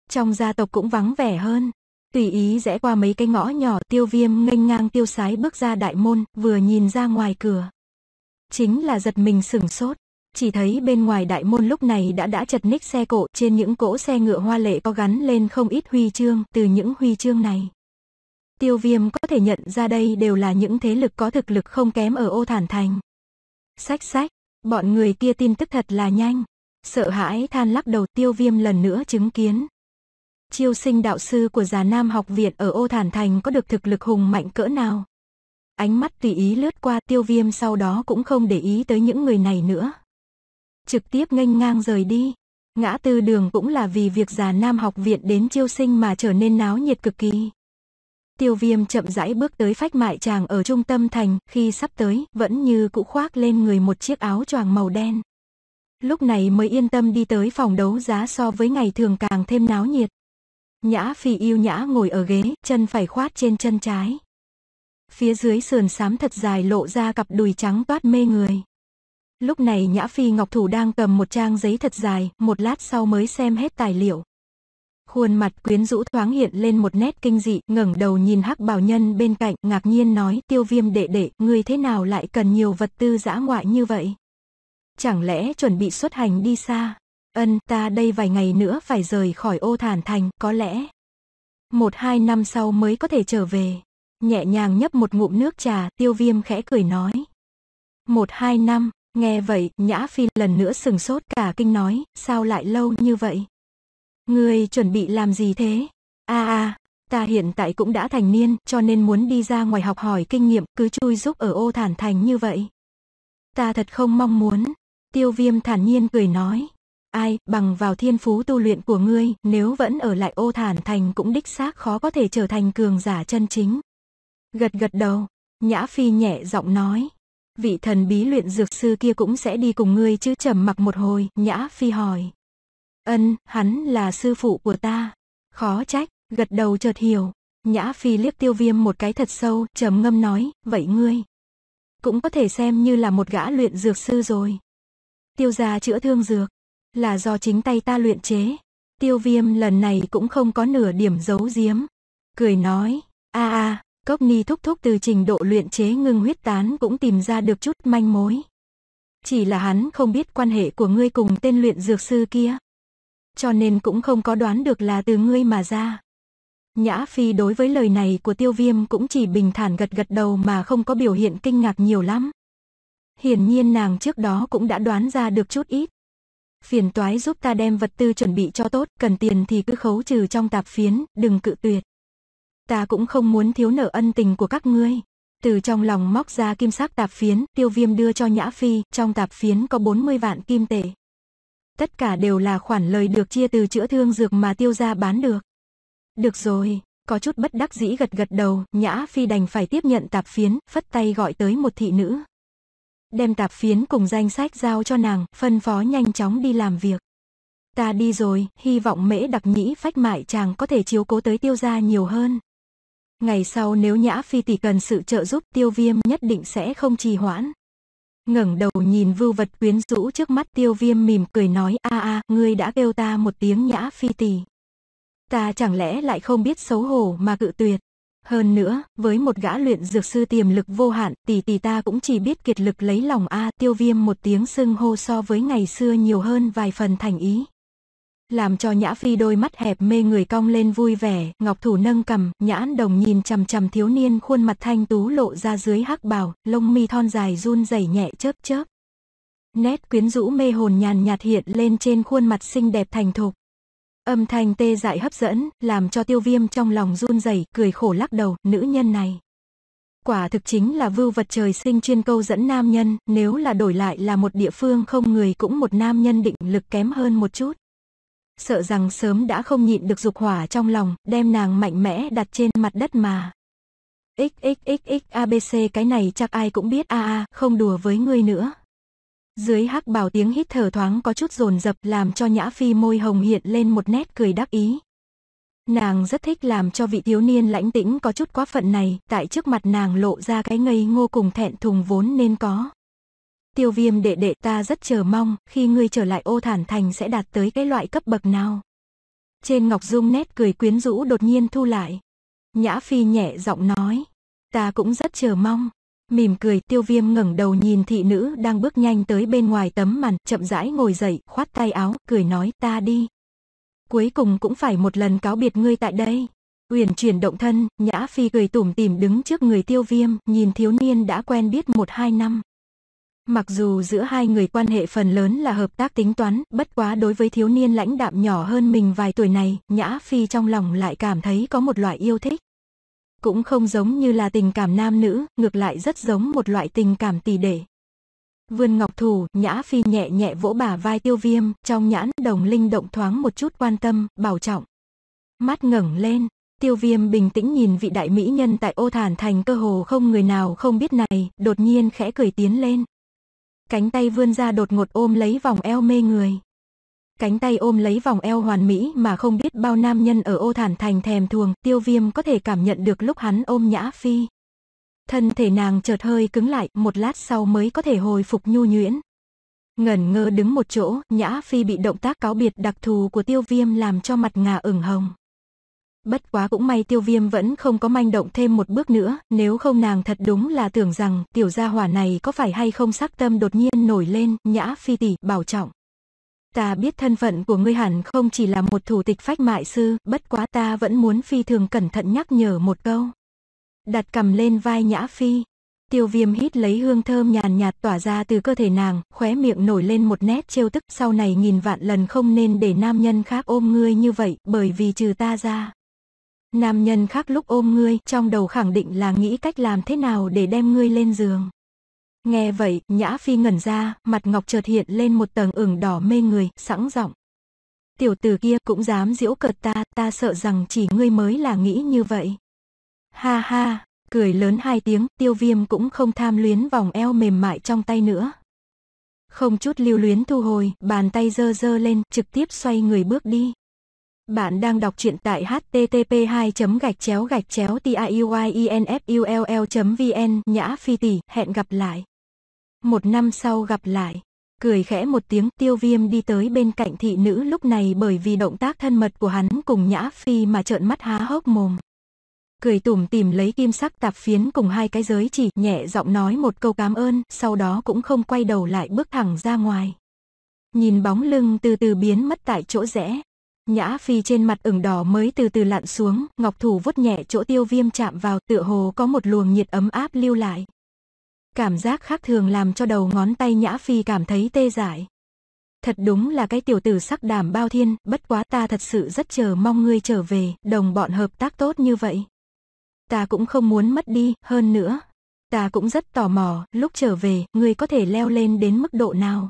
trong gia tộc cũng vắng vẻ hơn. Tùy ý rẽ qua mấy cái ngõ nhỏ tiêu viêm nghênh ngang tiêu sái bước ra đại môn, vừa nhìn ra ngoài cửa. Chính là giật mình sửng sốt. Chỉ thấy bên ngoài đại môn lúc này đã đã chật ních xe cộ trên những cỗ xe ngựa hoa lệ có gắn lên không ít huy chương từ những huy chương này tiêu viêm có thể nhận ra đây đều là những thế lực có thực lực không kém ở ô thản thành. Sách sách, bọn người kia tin tức thật là nhanh, sợ hãi than lắc đầu tiêu viêm lần nữa chứng kiến. Chiêu sinh đạo sư của già nam học viện ở ô thản thành có được thực lực hùng mạnh cỡ nào? Ánh mắt tùy ý lướt qua tiêu viêm sau đó cũng không để ý tới những người này nữa. Trực tiếp nghênh ngang rời đi. Ngã tư đường cũng là vì việc già nam học viện đến chiêu sinh mà trở nên náo nhiệt cực kỳ. Tiêu viêm chậm rãi bước tới phách mại chàng ở trung tâm thành, khi sắp tới, vẫn như cũ khoác lên người một chiếc áo choàng màu đen. Lúc này mới yên tâm đi tới phòng đấu giá so với ngày thường càng thêm náo nhiệt. Nhã phì yêu nhã ngồi ở ghế, chân phải khoát trên chân trái. Phía dưới sườn xám thật dài lộ ra cặp đùi trắng toát mê người. Lúc này Nhã Phi Ngọc Thủ đang cầm một trang giấy thật dài, một lát sau mới xem hết tài liệu khuôn mặt quyến rũ thoáng hiện lên một nét kinh dị, ngẩng đầu nhìn hắc bảo nhân bên cạnh, ngạc nhiên nói, tiêu viêm đệ đệ, ngươi thế nào lại cần nhiều vật tư dã ngoại như vậy? Chẳng lẽ chuẩn bị xuất hành đi xa? Ân, ta đây vài ngày nữa phải rời khỏi ô thản thành, có lẽ một hai năm sau mới có thể trở về. Nhẹ nhàng nhấp một ngụm nước trà, tiêu viêm khẽ cười nói. Một hai năm, nghe vậy, nhã phi lần nữa sừng sốt cả kinh nói, sao lại lâu như vậy? người chuẩn bị làm gì thế? A à, à, ta hiện tại cũng đã thành niên, cho nên muốn đi ra ngoài học hỏi kinh nghiệm, cứ chui giúp ở ô thản thành như vậy. Ta thật không mong muốn. Tiêu viêm thản nhiên cười nói. Ai, bằng vào thiên phú tu luyện của ngươi, nếu vẫn ở lại ô thản thành cũng đích xác khó có thể trở thành cường giả chân chính. Gật gật đầu, Nhã Phi nhẹ giọng nói. Vị thần bí luyện dược sư kia cũng sẽ đi cùng ngươi chứ trầm mặc một hồi, Nhã Phi hỏi. Ân, hắn là sư phụ của ta. Khó trách, gật đầu chợt hiểu. Nhã Phi liếc tiêu viêm một cái thật sâu, trầm ngâm nói, vậy ngươi. Cũng có thể xem như là một gã luyện dược sư rồi. Tiêu gia chữa thương dược, là do chính tay ta luyện chế. Tiêu viêm lần này cũng không có nửa điểm giấu giếm. Cười nói, a a, cốc ni thúc thúc từ trình độ luyện chế ngưng huyết tán cũng tìm ra được chút manh mối. Chỉ là hắn không biết quan hệ của ngươi cùng tên luyện dược sư kia cho nên cũng không có đoán được là từ ngươi mà ra. Nhã Phi đối với lời này của tiêu viêm cũng chỉ bình thản gật gật đầu mà không có biểu hiện kinh ngạc nhiều lắm. Hiển nhiên nàng trước đó cũng đã đoán ra được chút ít. Phiền toái giúp ta đem vật tư chuẩn bị cho tốt, cần tiền thì cứ khấu trừ trong tạp phiến, đừng cự tuyệt. Ta cũng không muốn thiếu nợ ân tình của các ngươi. Từ trong lòng móc ra kim sắc tạp phiến, tiêu viêm đưa cho Nhã Phi, trong tạp phiến có 40 vạn kim tệ tất cả đều là khoản lời được chia từ chữa thương dược mà tiêu gia bán được. Được rồi, có chút bất đắc dĩ gật gật đầu, Nhã Phi đành phải tiếp nhận tạp phiến, phất tay gọi tới một thị nữ. Đem tạp phiến cùng danh sách giao cho nàng, phân phó nhanh chóng đi làm việc. Ta đi rồi, hy vọng mễ đặc nhĩ phách mại chàng có thể chiếu cố tới tiêu gia nhiều hơn. Ngày sau nếu Nhã Phi tỷ cần sự trợ giúp tiêu viêm nhất định sẽ không trì hoãn ngẩng đầu nhìn vưu vật quyến rũ trước mắt tiêu viêm mỉm cười nói a a ngươi đã kêu ta một tiếng nhã phi tỳ ta chẳng lẽ lại không biết xấu hổ mà cự tuyệt hơn nữa với một gã luyện dược sư tiềm lực vô hạn tỷ tỷ ta cũng chỉ biết kiệt lực lấy lòng a tiêu viêm một tiếng sưng hô so với ngày xưa nhiều hơn vài phần thành ý làm cho Nhã Phi đôi mắt hẹp mê người cong lên vui vẻ, Ngọc Thủ nâng cầm, Nhãn Đồng nhìn chằm chằm thiếu niên khuôn mặt thanh tú lộ ra dưới hắc bào, lông mi thon dài run rẩy nhẹ chớp chớp. Nét quyến rũ mê hồn nhàn nhạt hiện lên trên khuôn mặt xinh đẹp thành thục. Âm thanh tê dại hấp dẫn, làm cho tiêu viêm trong lòng run rẩy cười khổ lắc đầu, nữ nhân này. Quả thực chính là vưu vật trời sinh chuyên câu dẫn nam nhân, nếu là đổi lại là một địa phương không người cũng một nam nhân định lực kém hơn một chút sợ rằng sớm đã không nhịn được dục hỏa trong lòng, đem nàng mạnh mẽ đặt trên mặt đất mà. XXXXABC cái này chắc ai cũng biết a a, không đùa với ngươi nữa. Dưới hắc bảo tiếng hít thở thoáng có chút dồn dập làm cho Nhã Phi môi hồng hiện lên một nét cười đắc ý. Nàng rất thích làm cho vị thiếu niên lãnh tĩnh có chút quá phận này, tại trước mặt nàng lộ ra cái ngây ngô cùng thẹn thùng vốn nên có tiêu viêm đệ đệ ta rất chờ mong khi ngươi trở lại ô thản thành sẽ đạt tới cái loại cấp bậc nào. Trên Ngọc Dung nét cười quyến rũ đột nhiên thu lại. Nhã Phi nhẹ giọng nói. Ta cũng rất chờ mong. Mỉm cười tiêu viêm ngẩng đầu nhìn thị nữ đang bước nhanh tới bên ngoài tấm màn, chậm rãi ngồi dậy, khoát tay áo, cười nói ta đi. Cuối cùng cũng phải một lần cáo biệt ngươi tại đây. Uyển chuyển động thân, Nhã Phi cười tủm tìm đứng trước người tiêu viêm, nhìn thiếu niên đã quen biết một hai năm. Mặc dù giữa hai người quan hệ phần lớn là hợp tác tính toán, bất quá đối với thiếu niên lãnh đạm nhỏ hơn mình vài tuổi này, Nhã Phi trong lòng lại cảm thấy có một loại yêu thích. Cũng không giống như là tình cảm nam nữ, ngược lại rất giống một loại tình cảm tỷ đệ. Vươn ngọc thủ, Nhã Phi nhẹ nhẹ vỗ bả vai tiêu viêm, trong nhãn đồng linh động thoáng một chút quan tâm, bảo trọng. Mắt ngẩng lên, Tiêu viêm bình tĩnh nhìn vị đại mỹ nhân tại ô thản thành cơ hồ không người nào không biết này, đột nhiên khẽ cười tiến lên, Cánh tay vươn ra đột ngột ôm lấy vòng eo mê người. Cánh tay ôm lấy vòng eo hoàn mỹ mà không biết bao nam nhân ở ô thản thành thèm thuồng, tiêu viêm có thể cảm nhận được lúc hắn ôm nhã phi. Thân thể nàng chợt hơi cứng lại, một lát sau mới có thể hồi phục nhu nhuyễn. Ngẩn ngơ đứng một chỗ, nhã phi bị động tác cáo biệt đặc thù của tiêu viêm làm cho mặt ngà ửng hồng. Bất quá cũng may tiêu viêm vẫn không có manh động thêm một bước nữa, nếu không nàng thật đúng là tưởng rằng tiểu gia hỏa này có phải hay không sắc tâm đột nhiên nổi lên, nhã phi tỷ bảo trọng. Ta biết thân phận của ngươi hẳn không chỉ là một thủ tịch phách mại sư, bất quá ta vẫn muốn phi thường cẩn thận nhắc nhở một câu. Đặt cầm lên vai nhã phi, tiêu viêm hít lấy hương thơm nhàn nhạt tỏa ra từ cơ thể nàng, khóe miệng nổi lên một nét trêu tức sau này nghìn vạn lần không nên để nam nhân khác ôm ngươi như vậy, bởi vì trừ ta ra. Nam nhân khác lúc ôm ngươi, trong đầu khẳng định là nghĩ cách làm thế nào để đem ngươi lên giường. Nghe vậy, Nhã Phi ngẩn ra, mặt ngọc chợt hiện lên một tầng ửng đỏ mê người, sẵn giọng. Tiểu tử kia cũng dám giễu cợt ta, ta sợ rằng chỉ ngươi mới là nghĩ như vậy. Ha ha, cười lớn hai tiếng, tiêu viêm cũng không tham luyến vòng eo mềm mại trong tay nữa. Không chút lưu luyến thu hồi, bàn tay dơ dơ lên, trực tiếp xoay người bước đi. Bạn đang đọc truyện tại http 2 gạch chéo gạch chéo tiuinfull e vn nhã phi tỷ hẹn gặp lại. Một năm sau gặp lại, cười khẽ một tiếng tiêu viêm đi tới bên cạnh thị nữ lúc này bởi vì động tác thân mật của hắn cùng nhã phi mà trợn mắt há hốc mồm. Cười tủm tìm lấy kim sắc tạp phiến cùng hai cái giới chỉ nhẹ giọng nói một câu cảm ơn, sau đó cũng không quay đầu lại bước thẳng ra ngoài. Nhìn bóng lưng từ từ biến mất tại chỗ rẽ. Nhã Phi trên mặt ửng đỏ mới từ từ lặn xuống, ngọc thủ vuốt nhẹ chỗ tiêu viêm chạm vào tựa hồ có một luồng nhiệt ấm áp lưu lại. Cảm giác khác thường làm cho đầu ngón tay Nhã Phi cảm thấy tê dại. Thật đúng là cái tiểu tử sắc đảm bao thiên, bất quá ta thật sự rất chờ mong ngươi trở về, đồng bọn hợp tác tốt như vậy. Ta cũng không muốn mất đi, hơn nữa. Ta cũng rất tò mò, lúc trở về, ngươi có thể leo lên đến mức độ nào.